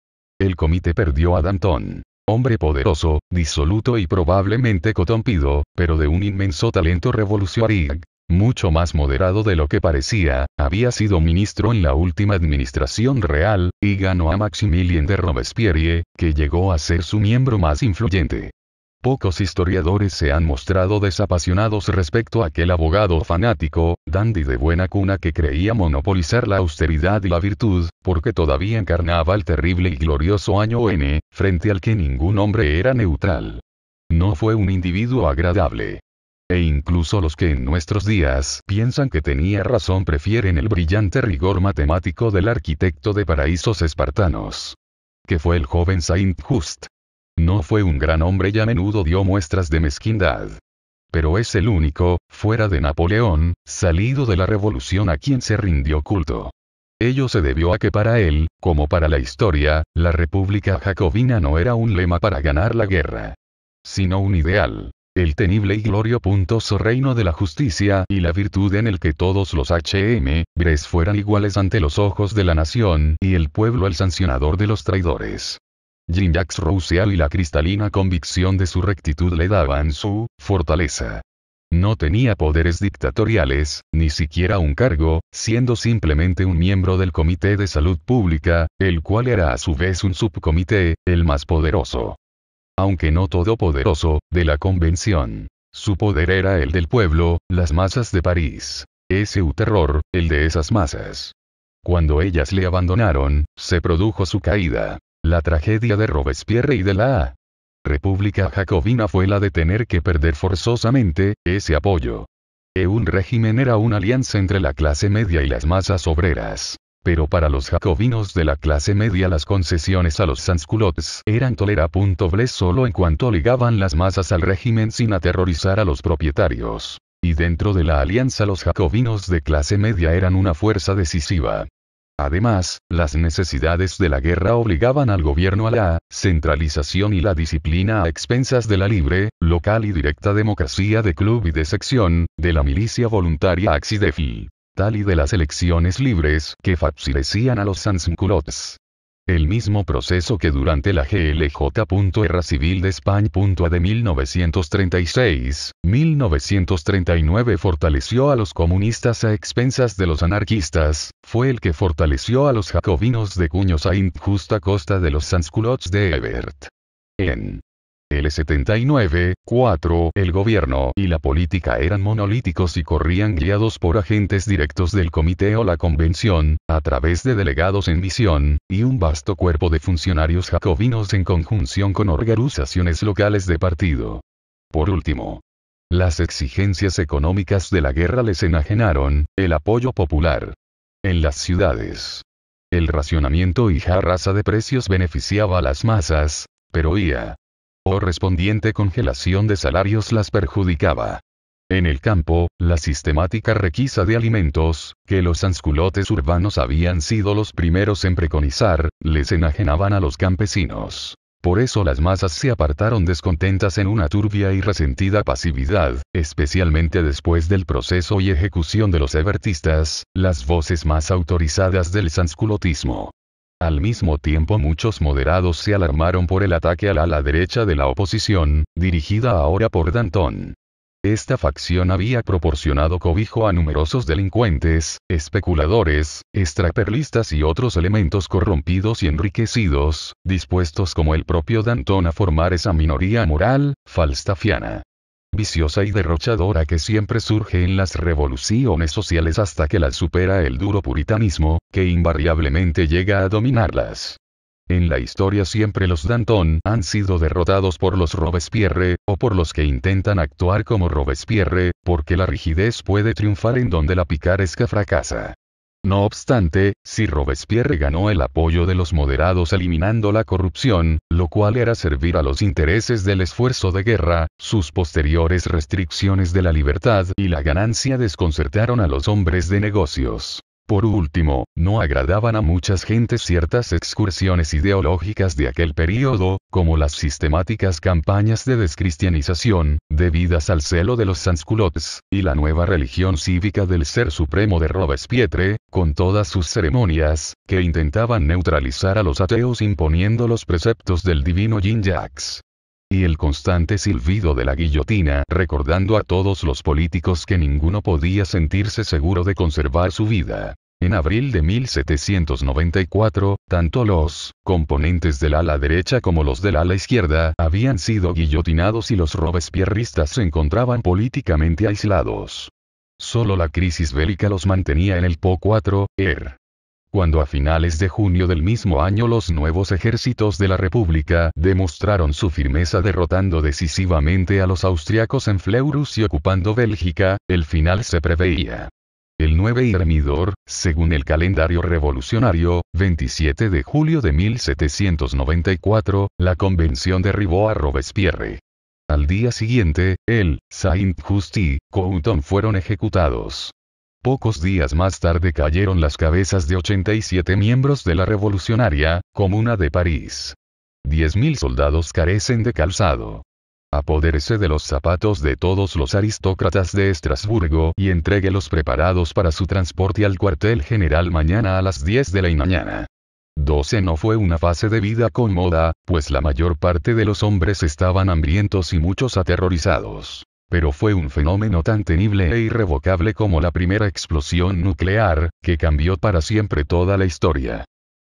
El comité perdió a Danton, Hombre poderoso, disoluto y probablemente cotompido, pero de un inmenso talento revolucionario. Mucho más moderado de lo que parecía, había sido ministro en la última administración real, y ganó a Maximilien de Robespierre, que llegó a ser su miembro más influyente. Pocos historiadores se han mostrado desapasionados respecto a aquel abogado fanático, dandy de buena cuna que creía monopolizar la austeridad y la virtud, porque todavía encarnaba el terrible y glorioso año N, frente al que ningún hombre era neutral. No fue un individuo agradable. E incluso los que en nuestros días piensan que tenía razón prefieren el brillante rigor matemático del arquitecto de paraísos espartanos. Que fue el joven Saint Just. No fue un gran hombre y a menudo dio muestras de mezquindad. Pero es el único, fuera de Napoleón, salido de la revolución a quien se rindió culto. Ello se debió a que para él, como para la historia, la República Jacobina no era un lema para ganar la guerra, sino un ideal. El tenible y glorioso reino de la justicia y la virtud en el que todos los HM, fueran iguales ante los ojos de la nación y el pueblo el sancionador de los traidores. Jacques Rousseau y la cristalina convicción de su rectitud le daban su fortaleza. No tenía poderes dictatoriales, ni siquiera un cargo, siendo simplemente un miembro del Comité de Salud Pública, el cual era a su vez un subcomité, el más poderoso. Aunque no todopoderoso, de la Convención. Su poder era el del pueblo, las masas de París. Ese terror, el de esas masas. Cuando ellas le abandonaron, se produjo su caída. La tragedia de Robespierre y de la República Jacobina fue la de tener que perder forzosamente ese apoyo. Un régimen era una alianza entre la clase media y las masas obreras. Pero para los jacobinos de la clase media las concesiones a los sansculottes eran tolerables solo en cuanto ligaban las masas al régimen sin aterrorizar a los propietarios. Y dentro de la alianza los jacobinos de clase media eran una fuerza decisiva. Además, las necesidades de la guerra obligaban al gobierno a la centralización y la disciplina a expensas de la libre, local y directa democracia de club y de sección, de la milicia voluntaria Axidefi, tal y de las elecciones libres que favorecían a los sansculottes. El mismo proceso que durante la GLJ.R civil de España.A de 1936-1939 fortaleció a los comunistas a expensas de los anarquistas, fue el que fortaleció a los jacobinos de cuños a injusta costa de los sansculots de Ebert. En el 79, 4, el gobierno y la política eran monolíticos y corrían guiados por agentes directos del comité o la convención, a través de delegados en misión, y un vasto cuerpo de funcionarios jacobinos en conjunción con organizaciones locales de partido. Por último, las exigencias económicas de la guerra les enajenaron, el apoyo popular. En las ciudades. El racionamiento y jarraza de precios beneficiaba a las masas, pero IA, correspondiente congelación de salarios las perjudicaba. En el campo, la sistemática requisa de alimentos, que los sansculotes urbanos habían sido los primeros en preconizar, les enajenaban a los campesinos. Por eso las masas se apartaron descontentas en una turbia y resentida pasividad, especialmente después del proceso y ejecución de los evertistas, las voces más autorizadas del sansculotismo. Al mismo tiempo muchos moderados se alarmaron por el ataque a la ala derecha de la oposición, dirigida ahora por Danton. Esta facción había proporcionado cobijo a numerosos delincuentes, especuladores, extraperlistas y otros elementos corrompidos y enriquecidos, dispuestos como el propio Danton a formar esa minoría moral, falstafiana viciosa y derrochadora que siempre surge en las revoluciones sociales hasta que las supera el duro puritanismo, que invariablemente llega a dominarlas. En la historia siempre los Danton han sido derrotados por los Robespierre, o por los que intentan actuar como Robespierre, porque la rigidez puede triunfar en donde la picaresca fracasa. No obstante, si Robespierre ganó el apoyo de los moderados eliminando la corrupción, lo cual era servir a los intereses del esfuerzo de guerra, sus posteriores restricciones de la libertad y la ganancia desconcertaron a los hombres de negocios. Por último, no agradaban a muchas gentes ciertas excursiones ideológicas de aquel período, como las sistemáticas campañas de descristianización, debidas al celo de los sansculottes, y la nueva religión cívica del ser supremo de Robespietre, con todas sus ceremonias, que intentaban neutralizar a los ateos imponiendo los preceptos del divino jin y el constante silbido de la guillotina recordando a todos los políticos que ninguno podía sentirse seguro de conservar su vida. En abril de 1794, tanto los componentes del ala derecha como los del ala izquierda habían sido guillotinados y los robespierristas se encontraban políticamente aislados. Solo la crisis bélica los mantenía en el PO 4, ER cuando a finales de junio del mismo año los nuevos ejércitos de la República demostraron su firmeza derrotando decisivamente a los austriacos en Fleurus y ocupando Bélgica, el final se preveía. El 9 y Hermidor, según el calendario revolucionario, 27 de julio de 1794, la convención derribó a Robespierre. Al día siguiente, él, Saint-Just y Couton fueron ejecutados. Pocos días más tarde cayeron las cabezas de 87 miembros de la revolucionaria Comuna de París. 10.000 soldados carecen de calzado. Apodérese de los zapatos de todos los aristócratas de Estrasburgo y entregue los preparados para su transporte al cuartel general mañana a las 10 de la mañana. 12 no fue una fase de vida cómoda, pues la mayor parte de los hombres estaban hambrientos y muchos aterrorizados. Pero fue un fenómeno tan tenible e irrevocable como la primera explosión nuclear, que cambió para siempre toda la historia.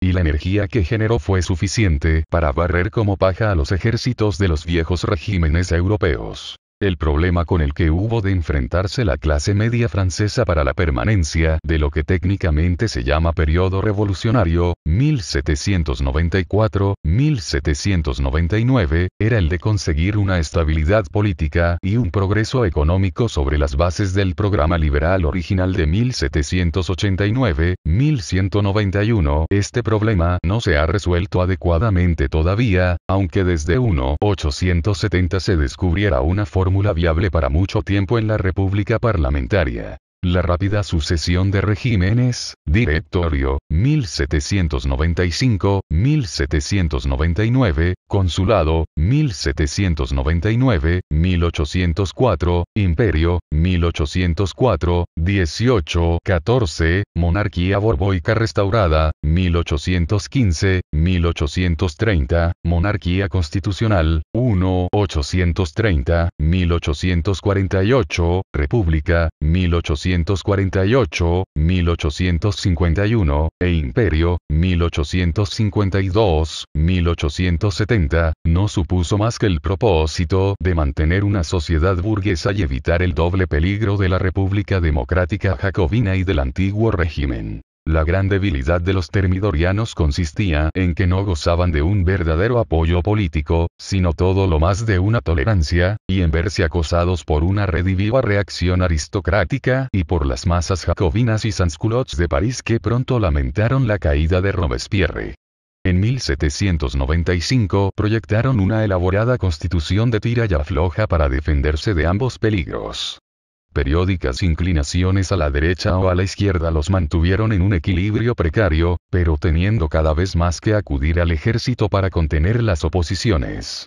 Y la energía que generó fue suficiente para barrer como paja a los ejércitos de los viejos regímenes europeos. El problema con el que hubo de enfrentarse la clase media francesa para la permanencia de lo que técnicamente se llama periodo revolucionario, 1794-1799, era el de conseguir una estabilidad política y un progreso económico sobre las bases del programa liberal original de 1789-1191. Este problema no se ha resuelto adecuadamente todavía, aunque desde 1870 se descubriera una forma fórmula viable para mucho tiempo en la república parlamentaria. La rápida sucesión de regímenes, Directorio, 1795, 1799, Consulado, 1799, 1804, Imperio, 1804, 1814 Monarquía Borboica restaurada, 1815, 1830, Monarquía Constitucional, 1, 830, 1848, República, (1848-). 1848, 1851, e Imperio, 1852, 1870, no supuso más que el propósito de mantener una sociedad burguesa y evitar el doble peligro de la República Democrática Jacobina y del antiguo régimen. La gran debilidad de los termidorianos consistía en que no gozaban de un verdadero apoyo político, sino todo lo más de una tolerancia, y en verse acosados por una rediviva reacción aristocrática y por las masas jacobinas y sansculottes de París que pronto lamentaron la caída de Robespierre. En 1795 proyectaron una elaborada constitución de tira y afloja para defenderse de ambos peligros. Periódicas inclinaciones a la derecha o a la izquierda los mantuvieron en un equilibrio precario, pero teniendo cada vez más que acudir al ejército para contener las oposiciones.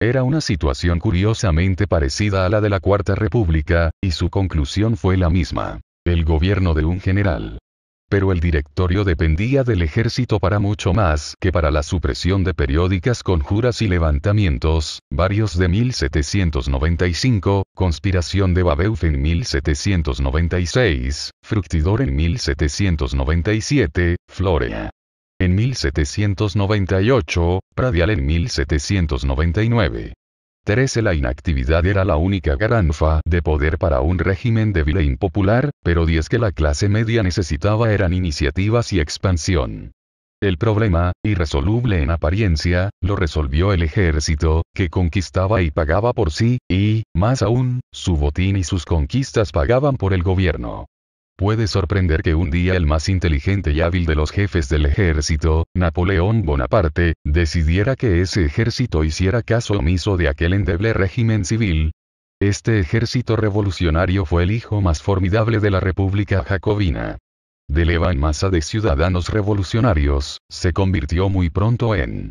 Era una situación curiosamente parecida a la de la Cuarta República, y su conclusión fue la misma. El gobierno de un general pero el directorio dependía del ejército para mucho más que para la supresión de periódicas con juras y levantamientos, varios de 1795, conspiración de Babeuf en 1796, Fructidor en 1797, Florea. En 1798, Pradial en 1799. 13. La inactividad era la única garanfa de poder para un régimen débil e impopular, pero 10. Que la clase media necesitaba eran iniciativas y expansión. El problema, irresoluble en apariencia, lo resolvió el ejército, que conquistaba y pagaba por sí, y, más aún, su botín y sus conquistas pagaban por el gobierno. Puede sorprender que un día el más inteligente y hábil de los jefes del ejército, Napoleón Bonaparte, decidiera que ese ejército hiciera caso omiso de aquel endeble régimen civil. Este ejército revolucionario fue el hijo más formidable de la República Jacobina. De leva en masa de ciudadanos revolucionarios, se convirtió muy pronto en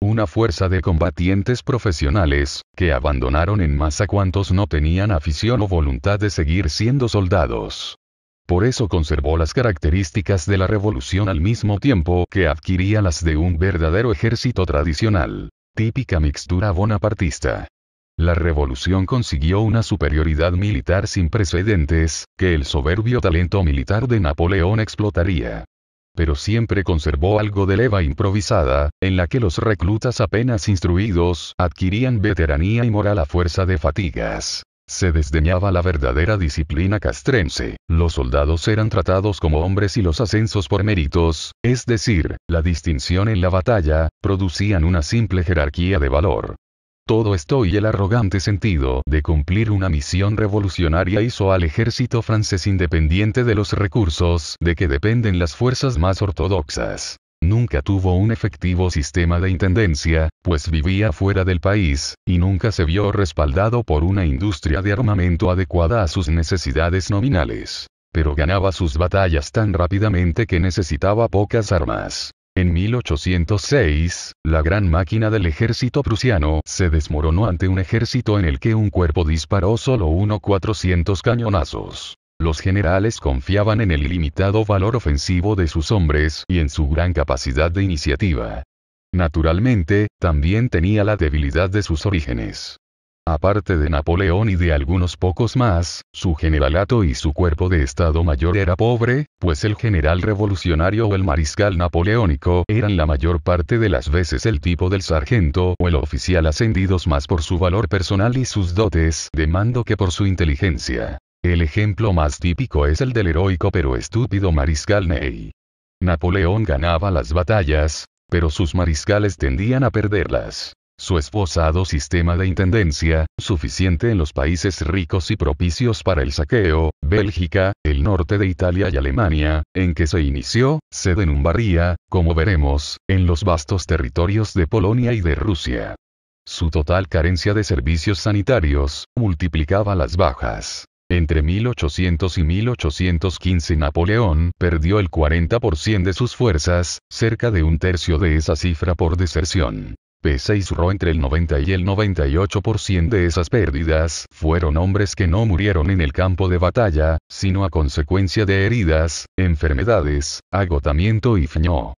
una fuerza de combatientes profesionales, que abandonaron en masa cuantos no tenían afición o voluntad de seguir siendo soldados. Por eso conservó las características de la revolución al mismo tiempo que adquiría las de un verdadero ejército tradicional, típica mixtura bonapartista. La revolución consiguió una superioridad militar sin precedentes, que el soberbio talento militar de Napoleón explotaría. Pero siempre conservó algo de leva improvisada, en la que los reclutas apenas instruidos adquirían veteranía y moral a fuerza de fatigas. Se desdeñaba la verdadera disciplina castrense, los soldados eran tratados como hombres y los ascensos por méritos, es decir, la distinción en la batalla, producían una simple jerarquía de valor. Todo esto y el arrogante sentido de cumplir una misión revolucionaria hizo al ejército francés independiente de los recursos de que dependen las fuerzas más ortodoxas. Nunca tuvo un efectivo sistema de intendencia, pues vivía fuera del país, y nunca se vio respaldado por una industria de armamento adecuada a sus necesidades nominales. Pero ganaba sus batallas tan rápidamente que necesitaba pocas armas. En 1806, la gran máquina del ejército prusiano se desmoronó ante un ejército en el que un cuerpo disparó solo 1.400 cañonazos. Los generales confiaban en el ilimitado valor ofensivo de sus hombres y en su gran capacidad de iniciativa. Naturalmente, también tenía la debilidad de sus orígenes. Aparte de Napoleón y de algunos pocos más, su generalato y su cuerpo de Estado Mayor era pobre, pues el general revolucionario o el mariscal napoleónico eran la mayor parte de las veces el tipo del sargento o el oficial ascendidos más por su valor personal y sus dotes de mando que por su inteligencia. El ejemplo más típico es el del heroico pero estúpido mariscal Ney. Napoleón ganaba las batallas, pero sus mariscales tendían a perderlas. Su esbozado sistema de intendencia, suficiente en los países ricos y propicios para el saqueo, Bélgica, el norte de Italia y Alemania, en que se inició, se denumbaría, como veremos, en los vastos territorios de Polonia y de Rusia. Su total carencia de servicios sanitarios, multiplicaba las bajas. Entre 1800 y 1815 Napoleón perdió el 40% de sus fuerzas, cerca de un tercio de esa cifra por deserción. Pese a Ro entre el 90 y el 98% de esas pérdidas fueron hombres que no murieron en el campo de batalla, sino a consecuencia de heridas, enfermedades, agotamiento y fño.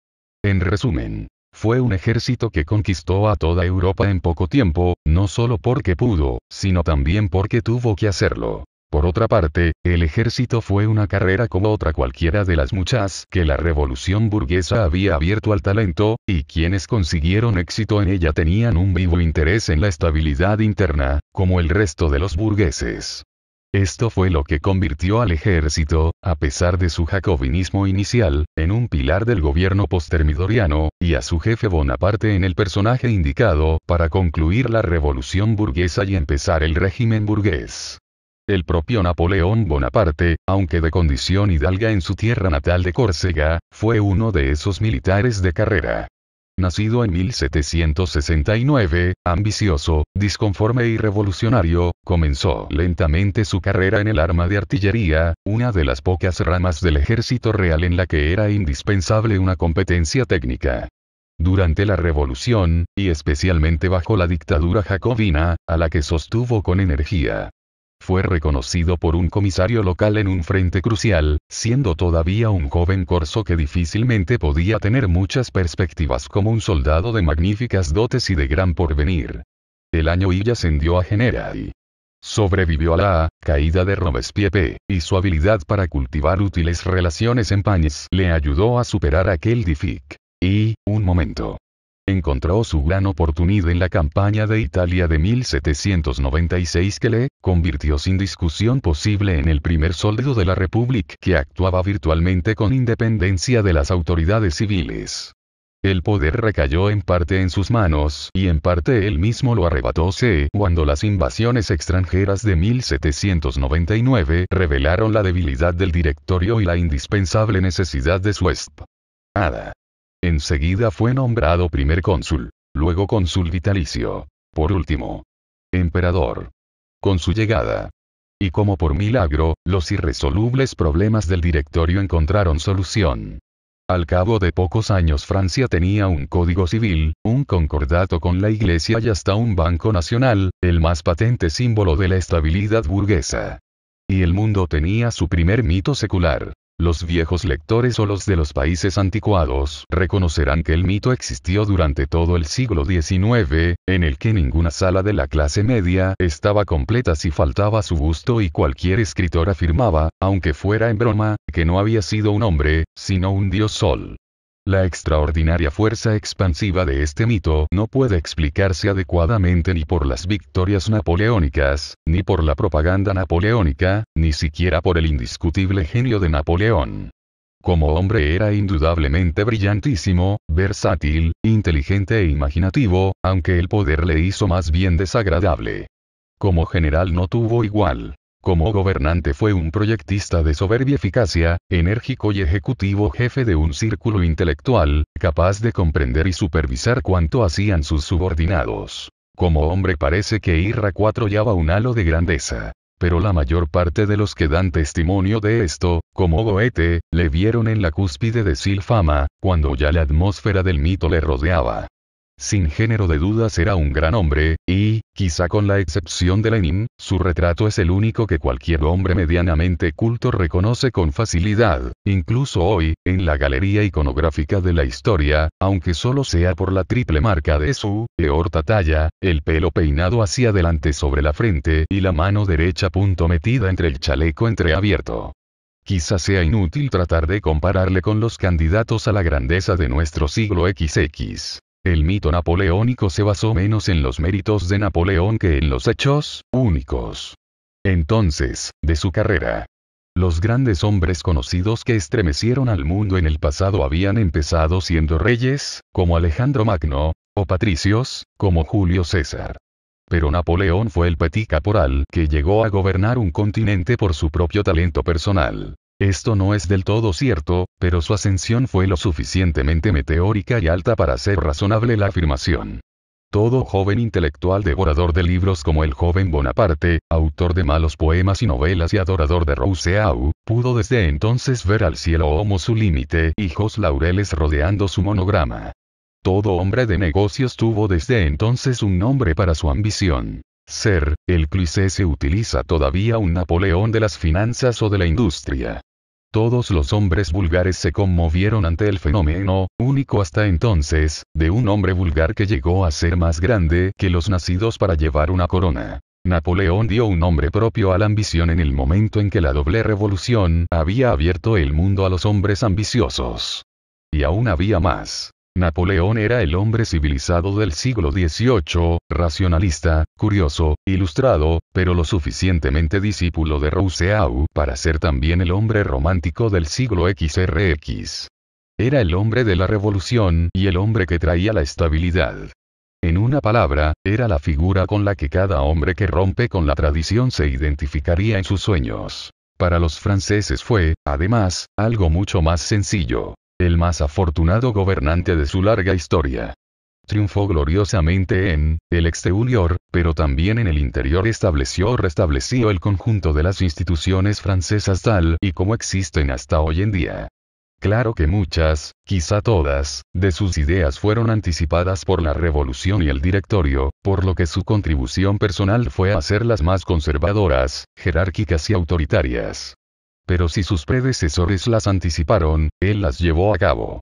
En resumen, fue un ejército que conquistó a toda Europa en poco tiempo, no solo porque pudo, sino también porque tuvo que hacerlo. Por otra parte, el ejército fue una carrera como otra cualquiera de las muchas que la revolución burguesa había abierto al talento, y quienes consiguieron éxito en ella tenían un vivo interés en la estabilidad interna, como el resto de los burgueses. Esto fue lo que convirtió al ejército, a pesar de su jacobinismo inicial, en un pilar del gobierno postermidoriano, y a su jefe Bonaparte en el personaje indicado para concluir la revolución burguesa y empezar el régimen burgués. El propio Napoleón Bonaparte, aunque de condición hidalga en su tierra natal de Córcega, fue uno de esos militares de carrera. Nacido en 1769, ambicioso, disconforme y revolucionario, comenzó lentamente su carrera en el arma de artillería, una de las pocas ramas del ejército real en la que era indispensable una competencia técnica. Durante la Revolución, y especialmente bajo la dictadura jacobina, a la que sostuvo con energía, fue reconocido por un comisario local en un frente crucial, siendo todavía un joven corso que difícilmente podía tener muchas perspectivas como un soldado de magníficas dotes y de gran porvenir. El año y ascendió a general. Sobrevivió a la caída de Robespierre, y su habilidad para cultivar útiles relaciones en Pañes le ayudó a superar aquel dific. Y, un momento, encontró su gran oportunidad en la campaña de Italia de 1796 que le convirtió sin discusión posible en el primer soldado de la República que actuaba virtualmente con independencia de las autoridades civiles. El poder recayó en parte en sus manos, y en parte él mismo lo arrebató cuando las invasiones extranjeras de 1799 revelaron la debilidad del directorio y la indispensable necesidad de su espada. Enseguida fue nombrado primer cónsul, luego cónsul vitalicio. Por último, emperador. Con su llegada, y como por milagro, los irresolubles problemas del directorio encontraron solución. Al cabo de pocos años Francia tenía un código civil, un concordato con la iglesia y hasta un banco nacional, el más patente símbolo de la estabilidad burguesa. Y el mundo tenía su primer mito secular, los viejos lectores o los de los países anticuados reconocerán que el mito existió durante todo el siglo XIX, en el que ninguna sala de la clase media estaba completa si faltaba su gusto y cualquier escritor afirmaba, aunque fuera en broma, que no había sido un hombre, sino un dios sol. La extraordinaria fuerza expansiva de este mito no puede explicarse adecuadamente ni por las victorias napoleónicas, ni por la propaganda napoleónica, ni siquiera por el indiscutible genio de Napoleón. Como hombre era indudablemente brillantísimo, versátil, inteligente e imaginativo, aunque el poder le hizo más bien desagradable. Como general no tuvo igual. Como gobernante fue un proyectista de soberbia eficacia, enérgico y ejecutivo jefe de un círculo intelectual, capaz de comprender y supervisar cuanto hacían sus subordinados. Como hombre parece que Irra 4 llevaba un halo de grandeza. Pero la mayor parte de los que dan testimonio de esto, como Goethe, le vieron en la cúspide de Silfama, cuando ya la atmósfera del mito le rodeaba. Sin género de dudas era un gran hombre, y, quizá con la excepción de Lenin, su retrato es el único que cualquier hombre medianamente culto reconoce con facilidad, incluso hoy, en la galería iconográfica de la historia, aunque solo sea por la triple marca de su eorta talla, el pelo peinado hacia adelante sobre la frente y la mano derecha punto metida entre el chaleco entreabierto. Quizá sea inútil tratar de compararle con los candidatos a la grandeza de nuestro siglo XX. El mito napoleónico se basó menos en los méritos de Napoleón que en los hechos únicos. Entonces, de su carrera. Los grandes hombres conocidos que estremecieron al mundo en el pasado habían empezado siendo reyes, como Alejandro Magno, o patricios, como Julio César. Pero Napoleón fue el petit caporal que llegó a gobernar un continente por su propio talento personal. Esto no es del todo cierto, pero su ascensión fue lo suficientemente meteórica y alta para ser razonable la afirmación. Todo joven intelectual devorador de libros como el joven Bonaparte, autor de malos poemas y novelas y adorador de Rousseau, pudo desde entonces ver al cielo homo su límite hijos laureles rodeando su monograma. Todo hombre de negocios tuvo desde entonces un nombre para su ambición. Ser, el cliché se utiliza todavía un Napoleón de las finanzas o de la industria. Todos los hombres vulgares se conmovieron ante el fenómeno, único hasta entonces, de un hombre vulgar que llegó a ser más grande que los nacidos para llevar una corona. Napoleón dio un nombre propio a la ambición en el momento en que la doble revolución había abierto el mundo a los hombres ambiciosos. Y aún había más. Napoleón era el hombre civilizado del siglo XVIII, racionalista, curioso, ilustrado, pero lo suficientemente discípulo de Rousseau para ser también el hombre romántico del siglo XRX. Era el hombre de la revolución y el hombre que traía la estabilidad. En una palabra, era la figura con la que cada hombre que rompe con la tradición se identificaría en sus sueños. Para los franceses fue, además, algo mucho más sencillo el más afortunado gobernante de su larga historia. Triunfó gloriosamente en el exterior, pero también en el interior estableció o restableció el conjunto de las instituciones francesas tal y como existen hasta hoy en día. Claro que muchas, quizá todas, de sus ideas fueron anticipadas por la revolución y el directorio, por lo que su contribución personal fue hacerlas más conservadoras, jerárquicas y autoritarias. Pero si sus predecesores las anticiparon, él las llevó a cabo.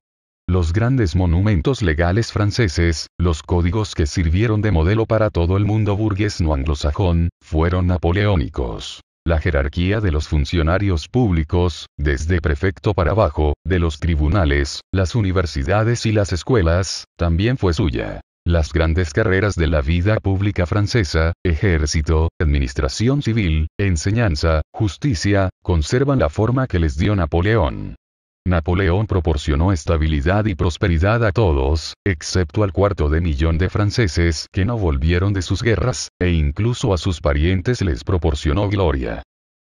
Los grandes monumentos legales franceses, los códigos que sirvieron de modelo para todo el mundo burgués no anglosajón, fueron napoleónicos. La jerarquía de los funcionarios públicos, desde prefecto para abajo, de los tribunales, las universidades y las escuelas, también fue suya. Las grandes carreras de la vida pública francesa, ejército, administración civil, enseñanza, justicia, conservan la forma que les dio Napoleón. Napoleón proporcionó estabilidad y prosperidad a todos, excepto al cuarto de millón de franceses que no volvieron de sus guerras, e incluso a sus parientes les proporcionó gloria.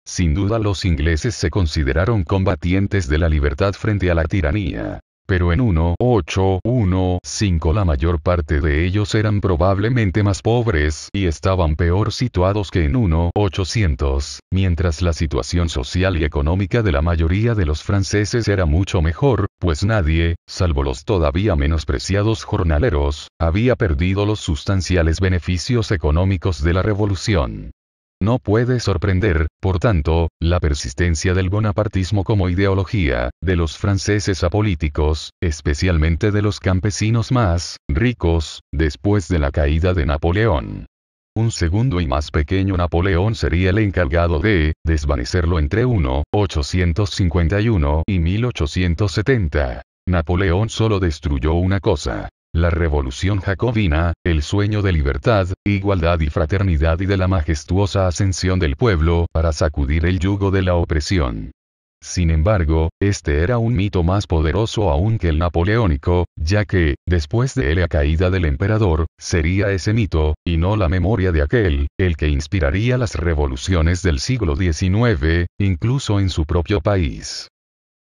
Sin duda los ingleses se consideraron combatientes de la libertad frente a la tiranía pero en 1815 la mayor parte de ellos eran probablemente más pobres y estaban peor situados que en 1800, mientras la situación social y económica de la mayoría de los franceses era mucho mejor, pues nadie, salvo los todavía menospreciados jornaleros, había perdido los sustanciales beneficios económicos de la revolución. No puede sorprender, por tanto, la persistencia del bonapartismo como ideología, de los franceses apolíticos, especialmente de los campesinos más ricos, después de la caída de Napoleón. Un segundo y más pequeño Napoleón sería el encargado de desvanecerlo entre 1851 y 1870. Napoleón solo destruyó una cosa, la revolución jacobina, el sueño de libertad, igualdad y fraternidad y de la majestuosa ascensión del pueblo para sacudir el yugo de la opresión. Sin embargo, este era un mito más poderoso aún que el napoleónico, ya que, después de la caída del emperador, sería ese mito, y no la memoria de aquel, el que inspiraría las revoluciones del siglo XIX, incluso en su propio país.